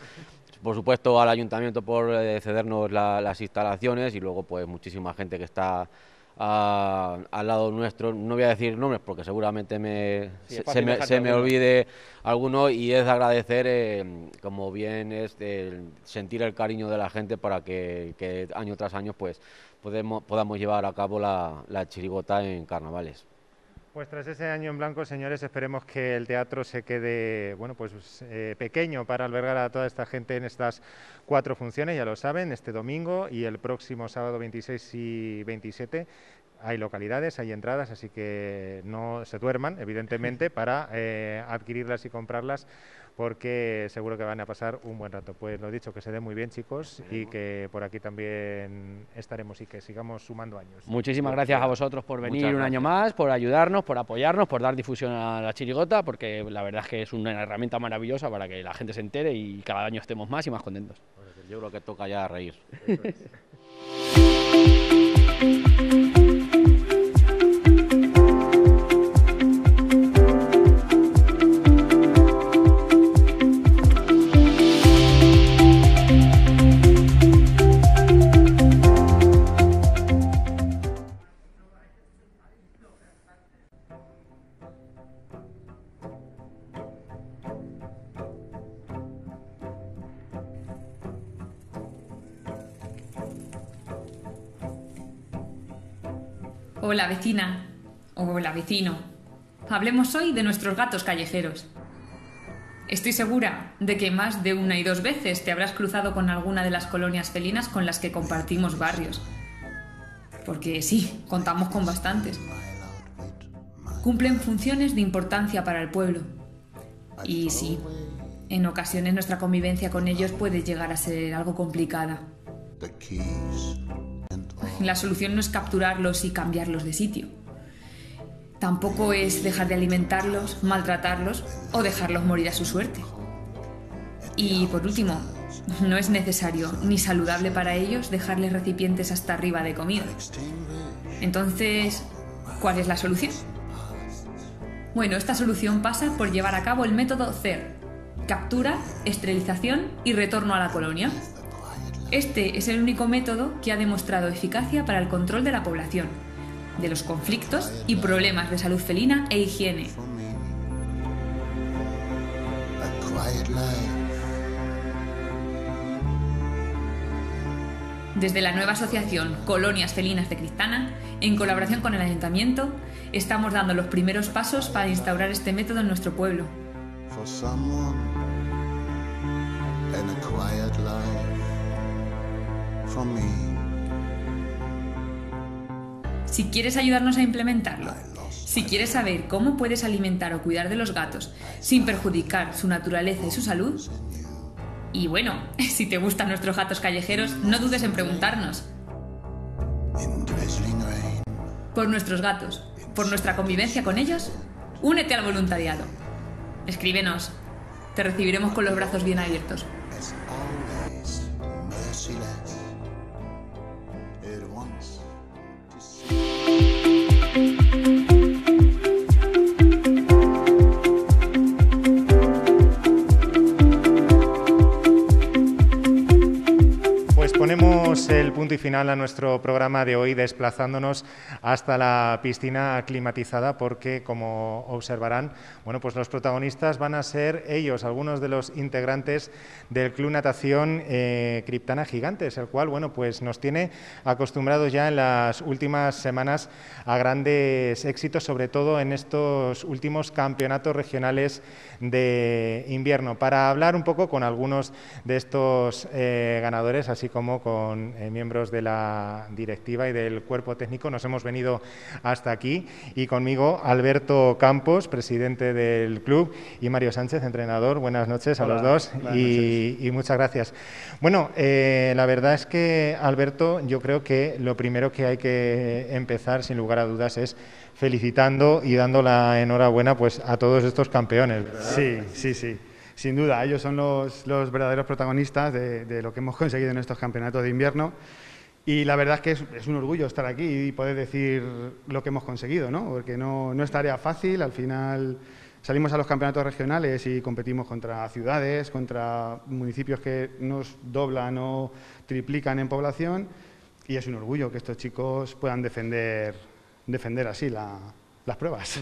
por supuesto al ayuntamiento por eh, cedernos las instalaciones y luego pues muchísima gente que está ah, al lado nuestro, no voy a decir nombres porque seguramente se, me, olvide alguno y es agradecer, em, como bien es sentir el cariño de la gente para que, año tras año pues podamos llevar a cabo la, la chirigota en carnavales. Pues tras ese año en blanco, señores, esperemos que el teatro se quede bueno, pues, eh, pequeño para albergar a toda esta gente en estas cuatro funciones, ya lo saben, este domingo y el próximo sábado 26 y 27 hay localidades, hay entradas, así que no se duerman, evidentemente, para eh, adquirirlas y comprarlas porque seguro que van a pasar un buen rato. Pues lo dicho, que se dé muy bien, chicos, y que por aquí también estaremos y que sigamos sumando años. Muchísimas gracias a vosotros por venir un año más, por ayudarnos, por apoyarnos, por dar difusión a la chirigota, porque la verdad es que es una herramienta maravillosa para que la gente se entere y cada año estemos más y más contentos. yo creo que toca ya reír. Hola vecina. Hola vecino. Hablemos hoy de nuestros gatos callejeros. Estoy segura de que más de una y dos veces te habrás cruzado con alguna de las colonias felinas con las que compartimos barrios. Porque sí, contamos con bastantes. Cumplen funciones de importancia para el pueblo. Y sí, en ocasiones nuestra convivencia con ellos puede llegar a ser algo complicada. La solución no es capturarlos y cambiarlos de sitio. Tampoco es dejar de alimentarlos, maltratarlos o dejarlos morir a su suerte. Y por último, no es necesario ni saludable para ellos dejarles recipientes hasta arriba de comida. Entonces, ¿cuál es la solución? Bueno, esta solución pasa por llevar a cabo el método CER, captura, esterilización y retorno a la colonia. Este es el único método que ha demostrado eficacia para el control de la población, de los conflictos y problemas de salud felina e higiene. Desde la nueva asociación Colonias Felinas de Cristana, en colaboración con el ayuntamiento, estamos dando los primeros pasos para instaurar este método en nuestro pueblo. Si quieres ayudarnos a implementarlo, si quieres saber cómo puedes alimentar o cuidar de los gatos sin perjudicar su naturaleza y su salud, y bueno, si te gustan nuestros gatos callejeros, no dudes en preguntarnos. Por nuestros gatos, por nuestra convivencia con ellos, únete al voluntariado. Escríbenos. Te recibiremos con los brazos bien abiertos. punto y final a nuestro programa de hoy desplazándonos hasta la piscina climatizada porque, como observarán, bueno, pues los protagonistas van a ser ellos, algunos de los integrantes del Club Natación eh, Criptana Gigantes, el cual bueno, pues nos tiene acostumbrados ya en las últimas semanas a grandes éxitos, sobre todo en estos últimos campeonatos regionales de invierno. Para hablar un poco con algunos de estos eh, ganadores, así como con eh, miembros miembros de la directiva y del cuerpo técnico, nos hemos venido hasta aquí y conmigo Alberto Campos, presidente del club, y Mario Sánchez, entrenador. Buenas noches a los dos y, muchas gracias. Bueno, eh, la verdad es que, Alberto, yo creo que lo primero que hay que empezar, sin lugar a dudas, es felicitando y dando la enhorabuena pues, a todos estos campeones. Sí, sí, sí sin duda, ellos son los, verdaderos protagonistas de, lo que hemos conseguido en estos campeonatos de invierno. Y la verdad es que es, un orgullo estar aquí y poder decir lo que hemos conseguido, ¿no? porque no, no es tarea fácil, al final salimos a los campeonatos regionales y competimos contra ciudades, contra municipios que nos doblan o triplican en población y es un orgullo que estos chicos puedan defender, defender así la, las pruebas.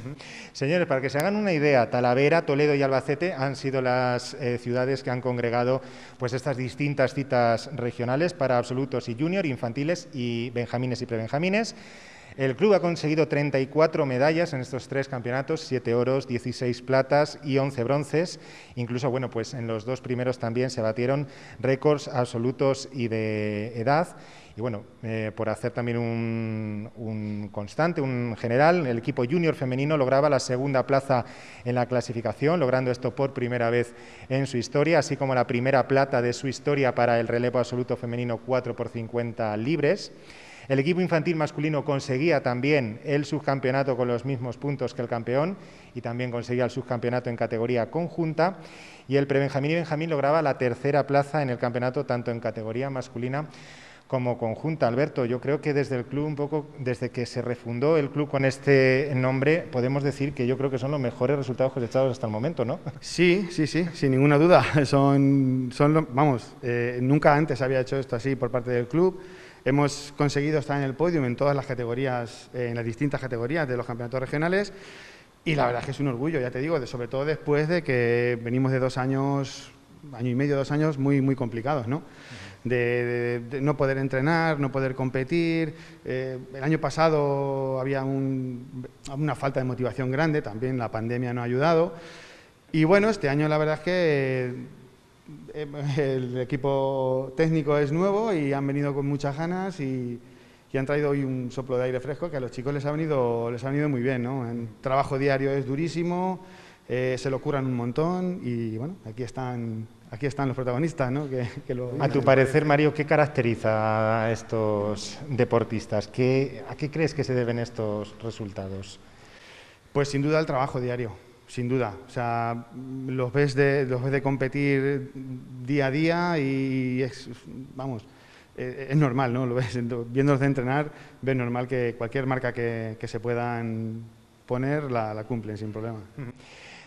Señores, para que se hagan una idea, Talavera, Toledo y Albacete han sido las eh, ciudades que han congregado pues, estas distintas citas regionales para absolutos y junior, infantiles y benjamines y prebenjamines. El club ha conseguido 34 medallas en estos tres campeonatos, 7 oros, 16 platas y 11 bronces. Incluso, bueno, pues en los dos primeros también se batieron récords absolutos y de edad. Y bueno, eh, por hacer también un, constante, un general, el equipo junior femenino lograba la segunda plaza en la clasificación, logrando esto por primera vez en su historia, así como la primera plata de su historia para el relevo absoluto femenino 4 por 50 libres. El equipo infantil masculino conseguía también el subcampeonato con los mismos puntos que el campeón y también conseguía el subcampeonato en categoría conjunta. Y el prebenjamín y benjamín lograba la tercera plaza en el campeonato tanto en categoría masculina como conjunta. Alberto, yo creo que desde el club, un poco, desde que se refundó el club con este nombre, podemos decir que yo creo que son los mejores resultados cosechados hasta el momento, ¿no? Sí, sí, sí, sin ninguna duda. Son, son vamos, eh, nunca antes había hecho esto así por parte del club. Hemos conseguido estar en el podium en todas las categorías, eh, en las distintas categorías de los campeonatos regionales. Y la verdad es que es un orgullo, ya te digo, sobre todo después de que venimos de dos años, año y medio, dos años muy, muy complicados, ¿no? de, no poder entrenar, no poder competir. Eh, el año pasado había una falta de motivación grande, también la pandemia no ha ayudado. Y bueno, este año la verdad es que eh, el equipo técnico es nuevo y han venido con muchas ganas y, han traído hoy un soplo de aire fresco que a los chicos les ha venido, les ha venido muy bien. El trabajo diario es durísimo, eh, se lo curan un montón y bueno, aquí están aquí están los protagonistas, ¿no? A tu parecer, Mario, ¿qué caracteriza a estos deportistas? ¿A qué crees que se deben estos resultados? Pues sin duda el trabajo diario, sin duda. O sea, los ves de, los de competir día a día y es, vamos, e, es normal, ¿no? Lo ves, viéndolos de entrenar, ves normal que cualquier marca que, se puedan poner la, cumplen sin problema.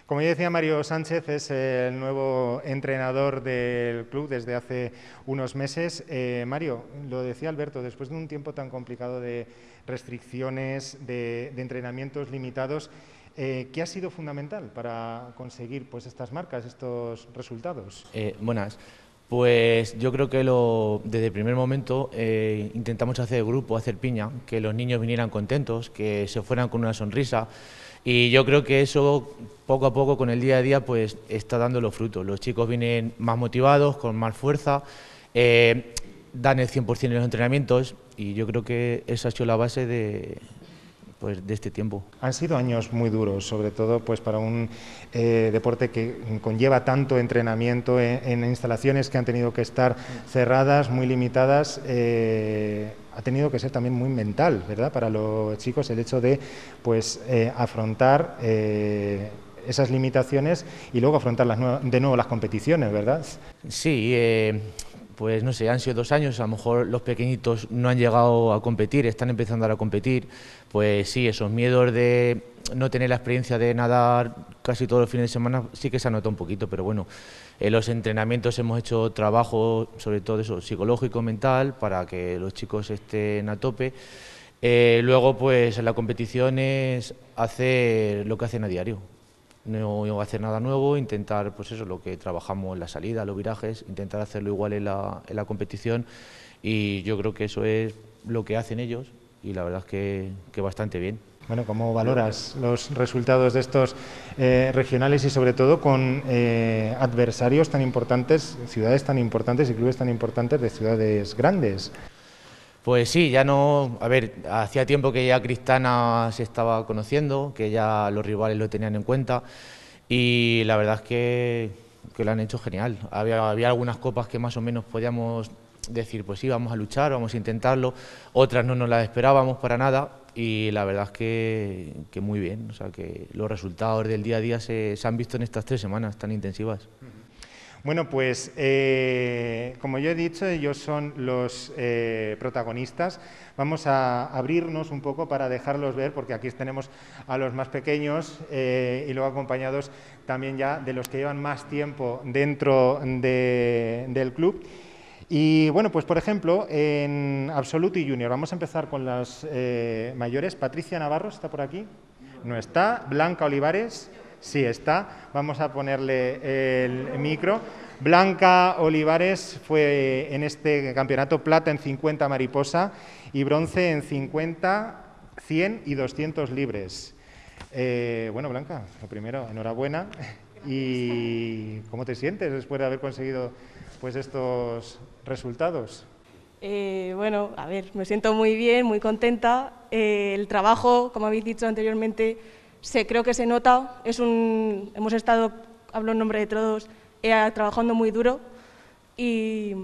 Como ya decía Mario Sánchez, es el nuevo entrenador del club desde hace unos meses. Eh, Mario, lo decía Alberto, después de un tiempo tan complicado de restricciones, de, entrenamientos limitados, eh, ¿qué ha sido fundamental para conseguir pues, estas marcas, estos resultados? Eh, buenas. Pues yo creo que lo, desde el primer momento eh, intentamos hacer grupo, hacer piña, que los niños vinieran contentos, que se fueran con una sonrisa. Y yo creo que eso poco a poco con el día a día pues está dando los frutos. Los chicos vienen más motivados, con más fuerza, eh, dan el 100% en los entrenamientos y yo creo que esa ha sido la base de, pues, de este tiempo. Han sido años muy duros, sobre todo pues, para un eh, deporte que conlleva tanto entrenamiento en, instalaciones que han tenido que estar cerradas, muy limitadas. Eh, ha tenido que ser también muy mental, ¿verdad? Para los chicos el hecho de pues eh, afrontar eh, esas limitaciones y luego afrontar de nuevo las competiciones, ¿verdad? Sí. Eh, pues no sé, han sido dos años, a lo mejor los pequeñitos no han llegado a competir, están empezando ahora a competir, pues sí, esos miedos de no tener la experiencia de nadar casi todos los fines de semana sí que se anota un poquito, pero bueno, en los entrenamientos hemos hecho trabajo, sobre todo eso, psicológico, mental, para que los chicos estén a tope. Eh, luego, pues en la competición es hacer lo que hacen a diario, no hacer nada nuevo, intentar, pues eso, lo que trabajamos en la salida, los virajes, intentar hacerlo igual en la, competición y yo creo que eso es lo que hacen ellos y la verdad es que bastante bien. Bueno, ¿cómo valoras los resultados de estos eh, regionales y sobre todo con eh, adversarios tan importantes, ciudades tan importantes y clubes tan importantes de ciudades grandes? Pues sí, ya no, a ver, hacía tiempo que ya Cristana se estaba conociendo, que ya los rivales lo tenían en cuenta y la verdad es que, lo han hecho genial. Había, había algunas copas que más o menos podíamos decir, pues sí, vamos a luchar, vamos a intentarlo, otras no nos las esperábamos para nada y la verdad es que, muy bien. O sea, que los resultados del día a día se, han visto en estas tres semanas tan intensivas. Bueno, pues eh, como yo he dicho, ellos son los eh, protagonistas. Vamos a abrirnos un poco para dejarlos ver, porque aquí tenemos a los más pequeños eh, y luego acompañados también ya de los que llevan más tiempo dentro del club. Y bueno, pues por ejemplo, en Absoluto y Junior, vamos a empezar con las eh, mayores. Patricia Navarro, ¿está por aquí? No está. Blanca Olivares, sí está. Vamos a ponerle el micro. Blanca Olivares fue en este campeonato plata en 50 mariposa y bronce en 50, 100 y 200 libres. Eh, bueno, Blanca, lo primero, enhorabuena. ¿Y cómo te sientes después de haber conseguido pues, estos ¿Resultados? Eh, bueno, a ver, me siento muy bien, muy contenta. Eh, el trabajo, como habéis dicho anteriormente, se, creo que se nota. Es un, hemos estado, hablo en nombre de todos, eh, trabajando muy duro y,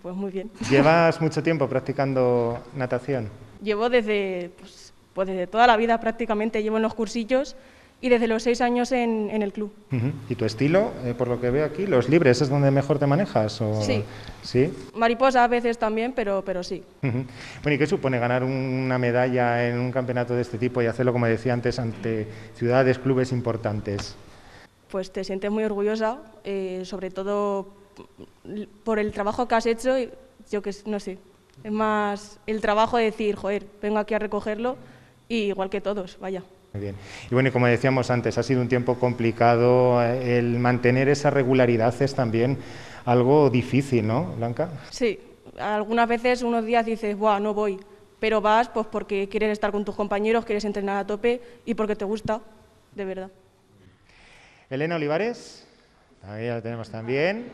pues muy bien. ¿Llevas mucho tiempo practicando natación? Llevo desde, pues, pues desde toda la vida prácticamente, llevo en los cursillos y desde los seis años en, el club. ¿Y tu estilo, eh, por lo que veo aquí, los libres es donde mejor te manejas? Sí. sí. Mariposa a veces también, pero, pero sí. Bueno, ¿y qué supone ganar una medalla en un campeonato de este tipo y hacerlo, como decía antes, ante ciudades, clubes importantes? Pues te sientes muy orgullosa, eh, sobre todo por el trabajo que has hecho, y yo que no sé, es más el trabajo de decir, joder, vengo aquí a recogerlo, y igual que todos, vaya. Muy bien. Y bueno, como decíamos antes, ha sido un tiempo complicado. Eh, el mantener esa regularidad es también algo difícil, ¿no, Blanca? Sí, algunas veces unos días dices, ¡buah, no voy! Pero vas pues porque quieres estar con tus compañeros, quieres entrenar a tope y porque te gusta, de verdad. Elena Olivares, ahí la tenemos también.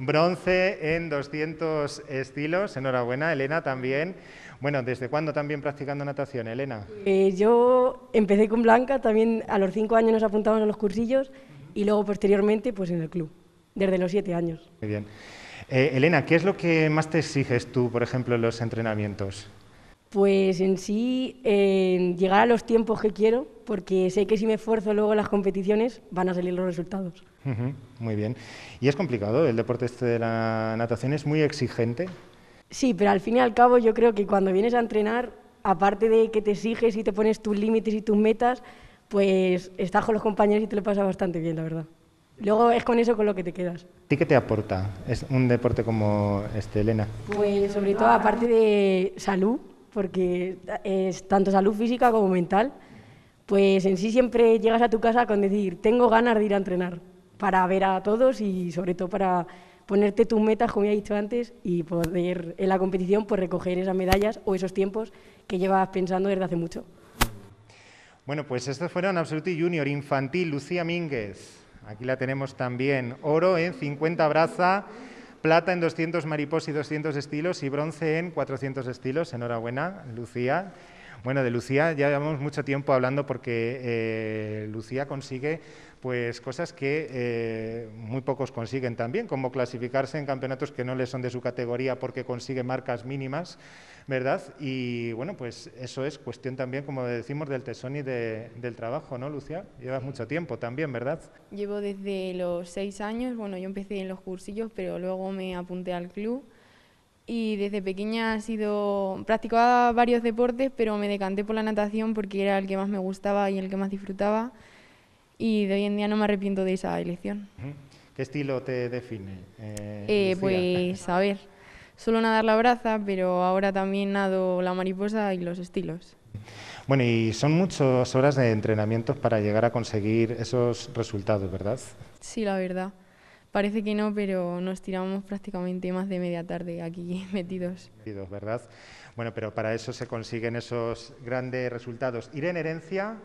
Bronce en 200 estilos, enhorabuena, Elena también. Bueno, ¿desde cuándo también practicando natación, Elena? Eh, yo empecé con Blanca, también a los cinco años nos apuntamos a los cursillos y luego posteriormente pues en el club, desde los siete años. Muy bien. Eh, Elena, ¿qué es lo que más te exiges tú, por ejemplo, en los entrenamientos? Pues en sí, llegar a los tiempos que quiero, porque sé que si me esfuerzo luego en las competiciones van a salir los resultados. muy bien. ¿Y es complicado el deporte este de la natación? ¿Es muy exigente? Sí, pero al fin y al cabo yo creo que cuando vienes a entrenar, aparte de que te exiges y te pones tus límites y tus metas, pues estás con los compañeros y te lo pasa bastante bien, la verdad. Luego es con eso con lo que te quedas. ¿Y qué te aporta es un deporte como este, Elena? Pues sobre todo aparte de salud, porque es tanto salud física como mental, pues en sí siempre llegas a tu casa con decir, tengo ganas de ir a entrenar, para ver a todos y sobre todo para ponerte tus metas, como ya he dicho antes, y poder en la competición pues, recoger esas medallas o esos tiempos que llevas pensando desde hace mucho. Bueno, pues estos fueron Absoluti Junior, Infantil, Lucía Mínguez. Aquí la tenemos también. Oro en 50 braza, plata en 200 mariposas y 200 estilos y bronce en 400 estilos. Enhorabuena, Lucía. Bueno, de Lucía ya llevamos mucho tiempo hablando porque eh, Lucía consigue pues cosas que eh, muy pocos consiguen también, como clasificarse en campeonatos que no le son de su categoría porque consigue marcas mínimas, ¿verdad? Y bueno, pues eso es cuestión también, como decimos, del tesón y del trabajo, ¿no, Lucia? Llevas mucho tiempo también, ¿verdad? Llevo desde los seis años, bueno, yo empecé en los cursillos, pero luego me apunté al club y desde pequeña ha sido practicaba varios deportes, pero me decanté por la natación porque era el que más me gustaba y el que más disfrutaba y de hoy en día no me arrepiento de esa elección. ¿Qué estilo te define? Eh, eh, pues a ver, solo nadar la braza, pero ahora también nado la mariposa y los estilos. Bueno, y son muchas horas de entrenamientos para llegar a conseguir esos resultados, ¿verdad? Sí, la verdad. Parece que no, pero nos tiramos prácticamente más de media tarde aquí metidos. Metidos, ¿verdad? Bueno, pero para eso se consiguen esos grandes resultados. en Herencia,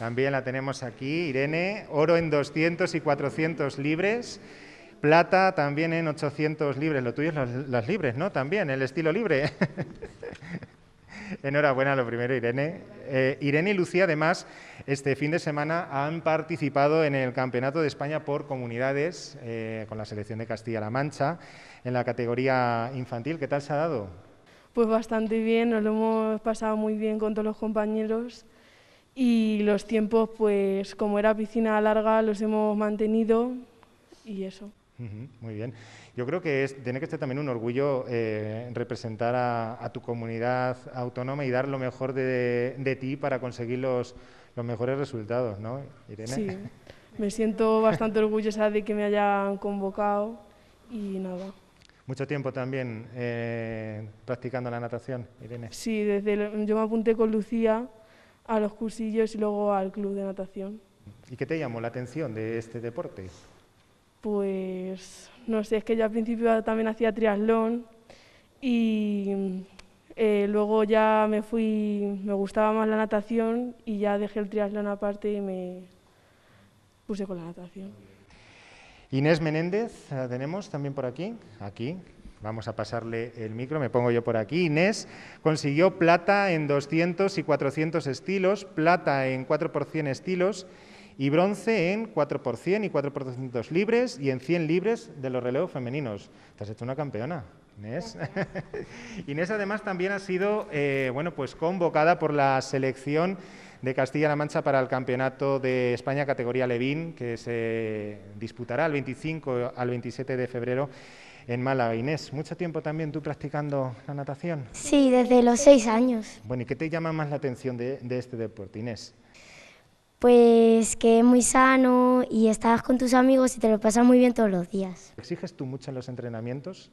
también la tenemos aquí, Irene. Oro en 200 y 400 libres. Plata también en 800 libres. Lo tuyo es las libres, ¿no? También, el estilo libre. Enhorabuena, lo primero, Irene. Eh, Irene y Lucía, además, este fin de semana han participado en el Campeonato de España por Comunidades eh, con la selección de Castilla-La Mancha en la categoría infantil. ¿Qué tal se ha dado? Pues bastante bien, nos lo hemos pasado muy bien con todos los compañeros y los tiempos, pues como era piscina larga, los hemos mantenido y eso. Muy bien. Yo creo que es, tiene que ser también un orgullo eh, representar a, tu comunidad autónoma y dar lo mejor de, ti para conseguir los, los, mejores resultados, ¿no, Irene? Sí, me siento bastante orgullosa de que me hayan convocado y nada. ¿Mucho tiempo también eh, practicando la natación, Irene? Sí, desde yo me apunté con Lucía a los cursillos y luego al club de natación. ¿Y qué te llamó la atención de este deporte? Pues no sé, es que yo al principio también hacía triatlón y eh, luego ya me fui, me gustaba más la natación y ya dejé el triatlón aparte y me puse con la natación. Inés Menéndez, la tenemos también por aquí, aquí, Vamos a pasarle el micro, me pongo yo por aquí. Inés consiguió plata en 200 y 400 estilos, plata en 4 por 100 estilos y bronce en 4 por 100 y 4 por 200 libres y en 100 libres de los relevos femeninos. Te has hecho una campeona. Inés. Inés además también ha sido eh, bueno, pues convocada por la selección de Castilla-La Mancha para el Campeonato de España categoría Levín, que se disputará el 25 al 27 de febrero en Málaga. Inés, ¿mucho tiempo también tú practicando la natación? Sí, desde los seis años. Bueno, ¿y qué te llama más la atención de, este deporte, Inés? Pues que es muy sano y estás con tus amigos y te lo pasas muy bien todos los días. ¿Exiges tú mucho en los entrenamientos?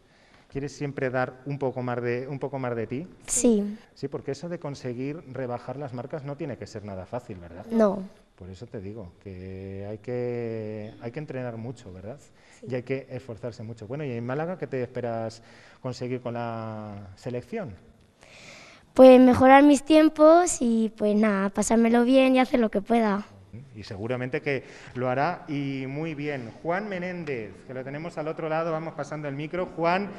¿Quieres siempre dar un poco más de, un poco más de ti? Sí. Sí, porque eso de conseguir rebajar las marcas no tiene que ser nada fácil, ¿verdad? No. Por eso te digo, que hay que, hay que entrenar mucho, ¿verdad? Y hay que esforzarse mucho. Bueno, ¿y en Málaga qué te esperas conseguir con la selección? Pues mejorar mis tiempos y pues nada, pasármelo bien y hacer lo que pueda. Y seguramente que lo hará y muy bien. Juan Menéndez, que lo tenemos al otro lado, vamos pasando el micro. Juan,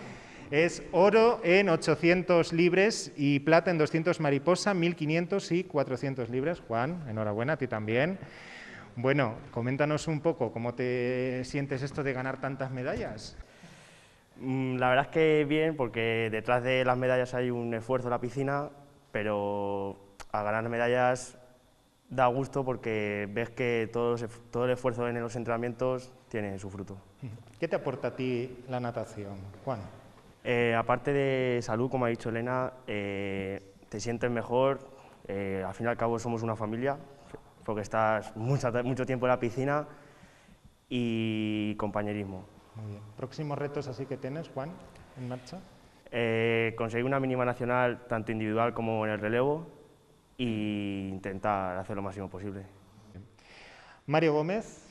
es oro en 800 libres y plata en 200 mariposa, 1500 y 400 libres. Juan, enhorabuena, a ti también. Bueno, coméntanos un poco cómo te sientes esto de ganar tantas medallas. Mm, la verdad es que bien, porque detrás de las medallas hay un esfuerzo en la piscina, pero a ganar medallas da gusto porque ves que todo, todo el esfuerzo en los entrenamientos tiene su fruto. ¿Qué te aporta a ti la natación, Juan? Eh, aparte de salud, como ha dicho Elena, eh, te sientes mejor, eh, al fin y al cabo somos una familia, porque estás mucho, tiempo en la piscina y compañerismo. Muy ¿Próximos retos así que tienes, Juan, en marcha? conseguir una mínima nacional, tanto individual como en el relevo, e intentar hacer lo máximo posible. Mario Gómez,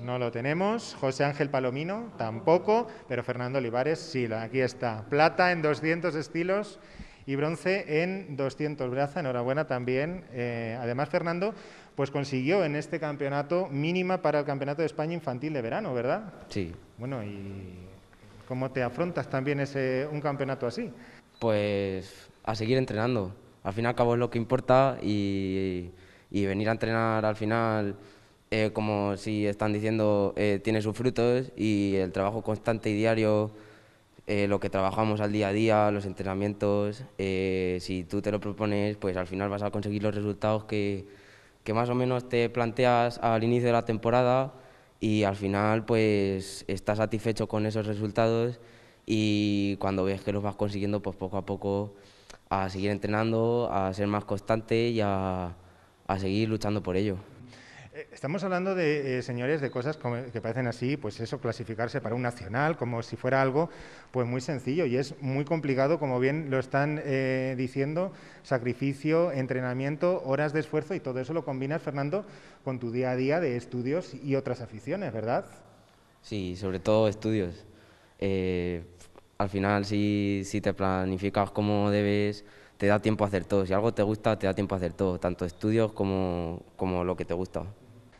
no lo tenemos. José Ángel Palomino, tampoco. Pero Fernando Olivares, sí, aquí está. Plata en 200 estilos y bronce en 200 braza. Enhorabuena también. Eh, además, Fernando, pues consiguió en este campeonato mínima para el Campeonato de España Infantil de Verano, ¿verdad? Sí. Bueno, ¿y cómo te afrontas también ese, un campeonato así? Pues a seguir entrenando. Al fin y al cabo es lo que importa y venir a entrenar al final eh, como si están diciendo, eh, tiene sus frutos y el trabajo constante y diario, eh, lo que trabajamos al día a día, los entrenamientos, si tú te lo propones, pues al final vas a conseguir los resultados que, más o menos te planteas al inicio de la temporada y al final pues estás satisfecho con esos resultados y cuando ves que los vas consiguiendo pues poco a poco a seguir entrenando, a ser más constante y a seguir luchando por ello. Eh, estamos hablando de, eh, señores, de cosas que parecen así, pues eso, clasificarse para un nacional, como si fuera algo pues muy sencillo y es muy complicado, como bien lo están eh, diciendo, sacrificio, entrenamiento, horas de esfuerzo y todo eso lo combinas, Fernando, con tu día a día de estudios y otras aficiones, ¿verdad? Sí, sobre todo estudios. al final, si, si te planificas cómo debes te da tiempo a hacer todo. Si algo te gusta, te da tiempo a hacer todo, tanto estudios como lo que te gusta.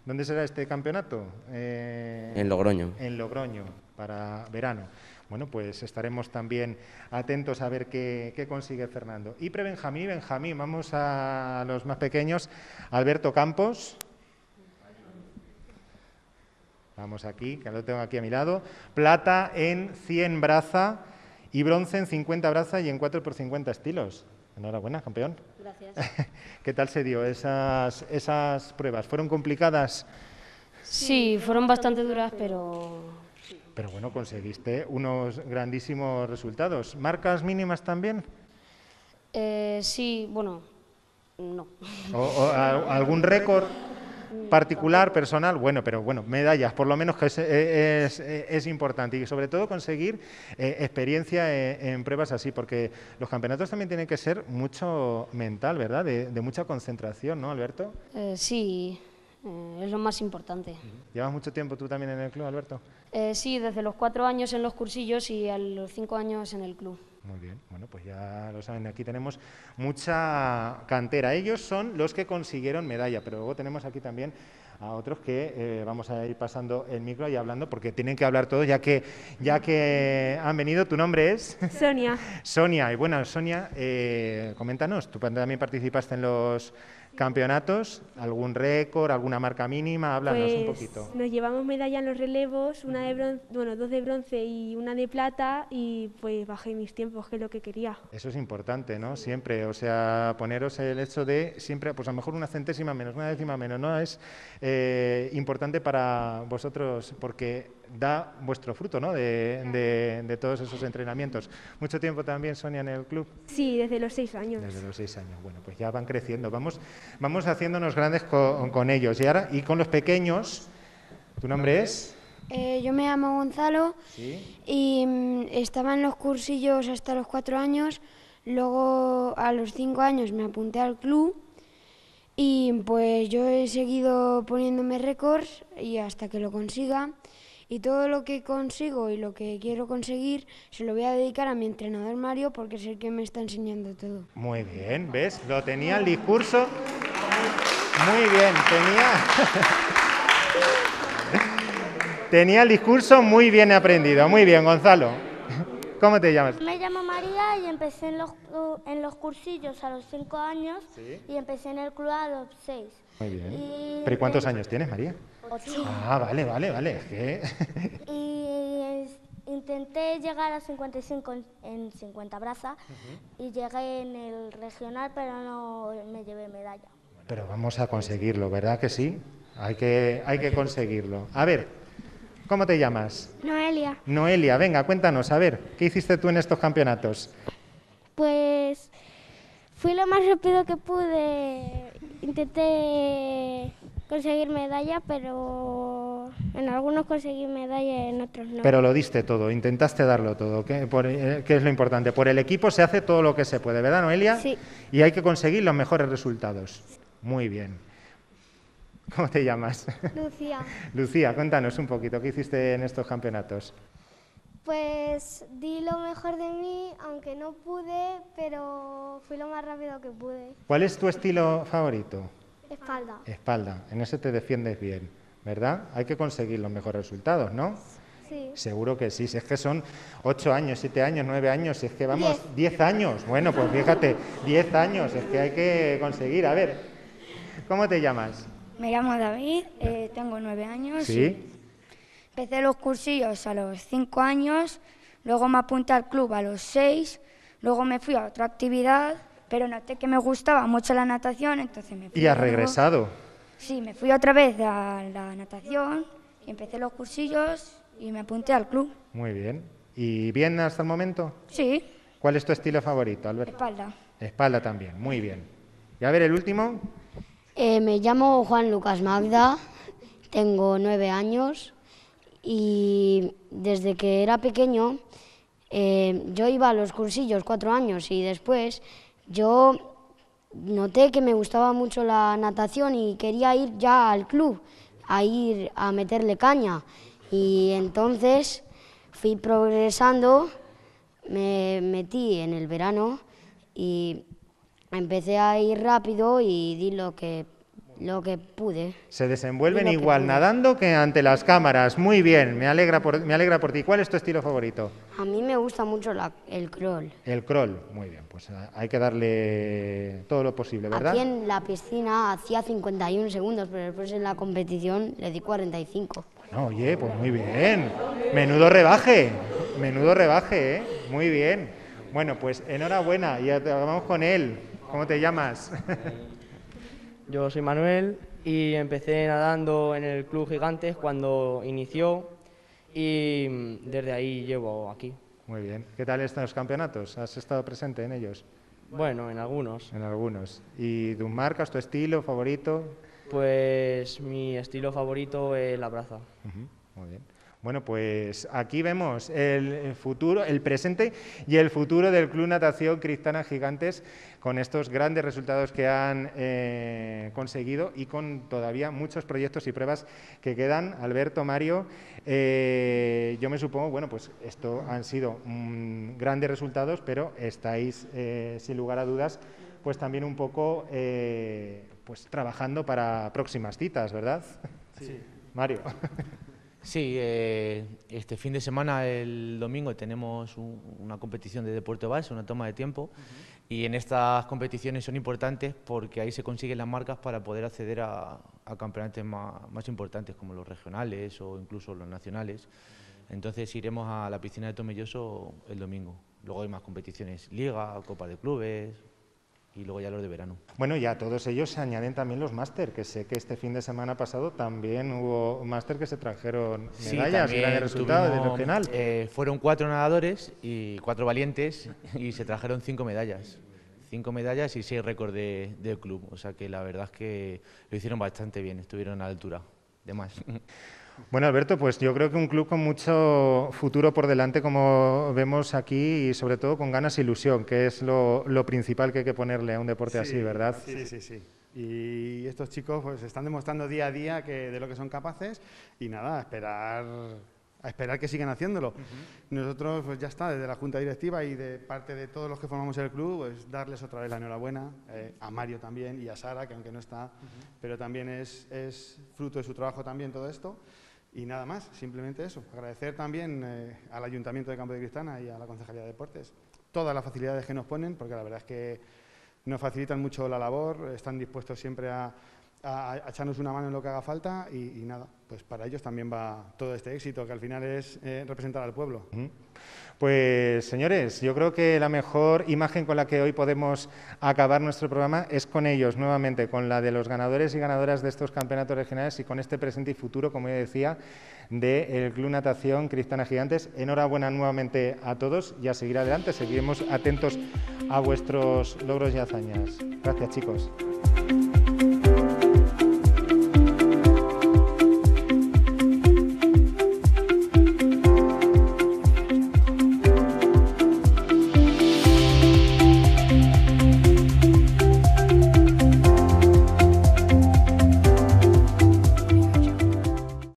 ¿Dónde será este campeonato? Eh, en Logroño. En Logroño, para verano. Bueno, pues estaremos también atentos a ver qué, consigue Fernando. Y pre-Benjamín, Benjamín, vamos a los más pequeños. Alberto Campos. Vamos aquí, que lo tengo aquí a mi lado. Plata en 100 braza y bronce en 50 braza y en 4 por 50 estilos. Enhorabuena, campeón. ¿Qué tal se dio esas, pruebas? ¿Fueron complicadas? Sí, fueron bastante duras, pero... Pero bueno, conseguiste unos grandísimos resultados. ¿Marcas mínimas también? Eh, sí, bueno, no. ¿O, algún récord? Mm. particular, personal, bueno, pero bueno, medallas, por lo menos que es, eh, eh, es, importante y sobre todo conseguir eh, experiencia en, pruebas así, porque los campeonatos también tienen que ser mucho mental, ¿verdad? De, mucha concentración, ¿no, Alberto? sí, es lo más importante. ¿Llevas mucho tiempo tú también en el club, Alberto? sí, desde los cuatro años en los cursillos y a los cinco años en el club. Muy bien, bueno, pues ya lo saben, aquí tenemos mucha cantera. Ellos son los que consiguieron medalla, pero luego tenemos aquí también a otros que eh, vamos a ir pasando el micro y hablando porque tienen que hablar todos ya que, ya que han venido. ¿Tu nombre es? Sonia. Sonia, y bueno, Sonia, eh, coméntanos, tú también participaste en los Campeonatos, algún récord, alguna marca mínima, háblanos un pues, poquito. Nos llevamos medalla en los relevos, una de bronce, bueno, dos de bronce y una de plata y pues bajé mis tiempos, que es lo que quería. Eso es importante, ¿no? Siempre, o sea, poneros el hecho de siempre, pues a lo mejor una centésima menos, una décima menos, ¿no? Es eh, importante para vosotros porque da vuestro fruto ¿no? de, todos esos entrenamientos. ¿Mucho tiempo también, Sonia, en el club? Sí, desde los seis años. Desde los seis años. Bueno, pues ya van creciendo, vamos, vamos haciéndonos grandes con, ellos. Y ahora, y con los pequeños, ¿tu nombre es? Eh, yo me llamo Gonzalo ¿Sí? y mm, estaba en los cursillos hasta los cuatro años. Luego, a los cinco años, me apunté al club. Y pues yo he seguido poniéndome récords y hasta que lo consiga y todo lo que consigo y lo que quiero conseguir se lo voy a dedicar a mi entrenador Mario porque es el que me está enseñando todo. Muy bien, ¿ves? Lo tenía el discurso. Muy bien, tenía. tenía el discurso muy bien aprendido. Muy bien, Gonzalo. ¿Cómo te llamas? Me llamo María y empecé en los, cursillos a los cinco años y empecé en el club a los seis. Muy bien. ¿Pero cuántos años tienes, María? Ah, vale, vale, vale. intenté llegar a 55 en 50 brazas y llegué en el regional, pero no me llevé medalla. Pero vamos a conseguirlo, ¿verdad que sí? Hay que, hay que conseguirlo. A ver, ¿cómo te llamas? Noelia. Noelia, venga, cuéntanos, a ver, ¿qué hiciste tú en estos campeonatos? Pues fui lo más rápido que pude. Intenté conseguir medalla, pero en algunos conseguir medalla, en otros no. Pero lo diste todo, intentaste darlo todo, eh, ¿Qué es lo importante. Por el equipo se hace todo lo que se puede, ¿verdad, Noelia? Sí. Y hay que conseguir los mejores resultados. Muy bien. ¿Cómo te llamas? Lucía. Lucía, cuéntanos un poquito, ¿qué hiciste en estos campeonatos? Pues di lo mejor de mí, aunque no pude, pero fui lo más rápido que pude. ¿Cuál es tu estilo favorito? Espalda. Espalda. En eso te defiendes bien, ¿verdad? Hay que conseguir los mejores resultados, ¿no? Sí. Seguro que sí. Si es que son ocho años, siete años, nueve años, si es que vamos Diez años. Bueno, pues fíjate, diez años, es que hay que conseguir. A ver, ¿cómo te llamas? Me llamo David, eh, tengo nueve años. Sí. Empecé los cursillos a los cinco años, luego me apunté al club a los seis, luego me fui a otra actividad pero noté que me gustaba mucho la natación, entonces me ¿Y has regresado? Sí, me fui otra vez a la natación, empecé los cursillos y me apunté al club. Muy bien. ¿Y bien hasta el momento? Sí. ¿Cuál es tu estilo favorito, Alberto? Espalda. Espalda también, muy bien. Y a ver, el último. Eh, me llamo Juan Lucas Magda, tengo nueve años y desde que era pequeño eh, yo iba a los cursillos cuatro años y después yo noté que me gustaba mucho la natación y quería ir ya al club a ir a meterle caña. Y entonces fui progresando, me metí en el verano y empecé a ir rápido y di lo que lo que pude. Se desenvuelven igual nadando que ante las cámaras. Muy bien, me alegra, por, me alegra por ti. ¿Cuál es tu estilo favorito? A mí me gusta mucho el crawl. El crawl, muy bien, pues ah, hay que darle todo lo posible, ¿verdad? Aquí en la piscina hacía 51 segundos, pero después en la competición le di 45. Bueno, oye, pues muy bien. Menudo rebaje, menudo rebaje, ¿eh? Muy bien. Bueno, pues enhorabuena y vamos con él. ¿Cómo te llamas? Yo soy Manuel y empecé nadando en el Club Gigantes cuando inició y desde ahí llevo aquí. Muy bien. ¿Qué tal están los campeonatos? ¿Has estado presente en ellos? Bueno, en algunos. En algunos. ¿Y tus marcas, tu estilo favorito? Pues mi estilo favorito es la braza. Muy bien. Bueno, pues aquí vemos el futuro, el presente y el futuro del Club Natación Cristana Gigantes con estos grandes resultados que han eh, conseguido y con todavía muchos proyectos y pruebas que quedan. Alberto, Mario, eh, yo me supongo, bueno, pues esto han sido mm, grandes resultados, pero estáis, eh, sin lugar a dudas, pues también un poco pues trabajando para próximas citas, ¿verdad? Sí. Mario. Sí, este fin de semana, el domingo, tenemos una competición de deporte base, una toma de tiempo, y en estas competiciones son importantes porque ahí se consiguen las marcas para poder acceder a, campeonatos más, más, importantes como los regionales o incluso los nacionales. Entonces iremos a la piscina de Tomelloso el domingo. Luego hay más competiciones, liga, copa de clubes, y luego ya los de verano. Bueno, y a todos ellos se añaden también los máster, que sé que este fin de semana pasado también hubo máster que se trajeron medallas grandes resultados del fueron cuatro nadadores y cuatro valientes y se trajeron cinco medallas. Cinco medallas y seis récords de, del club. O sea que la verdad es que lo hicieron bastante bien, estuvieron a la altura. De más. Bueno, Alberto, pues yo creo que un club con mucho futuro por delante, como vemos aquí, y sobre todo con ganas e ilusión, que es lo, principal que hay que ponerle a un deporte así, ¿verdad? Sí, sí, sí. Y estos chicos pues están demostrando día a día que, de lo que son capaces y nada, a esperar, a esperar que sigan haciéndolo. Nosotros pues ya está, desde la Junta Directiva y de parte de todos los que formamos el club, pues darles otra vez la enhorabuena, eh, a Mario también y a Sara, que aunque no está, pero también es, es fruto de su trabajo también todo esto. Y nada más, simplemente eso. Agradecer también eh, al Ayuntamiento de Campo de Cristana y a la Concejalía de Deportes todas las facilidades que nos ponen, porque la verdad es que nos facilitan mucho la labor, están dispuestos siempre a, echarnos una mano en lo que haga falta y, y nada, pues para ellos también va todo este éxito, que al final es eh, representar al pueblo. Pues señores, yo creo que la mejor imagen con la que hoy podemos acabar nuestro programa es con ellos, nuevamente, con la de los ganadores y ganadoras de estos campeonatos regionales y con este presente y futuro, como ya decía, del Club Natación Cristana Gigantes. Enhorabuena nuevamente a todos y a seguir adelante. Seguiremos atentos a vuestros logros y hazañas. Gracias, chicos.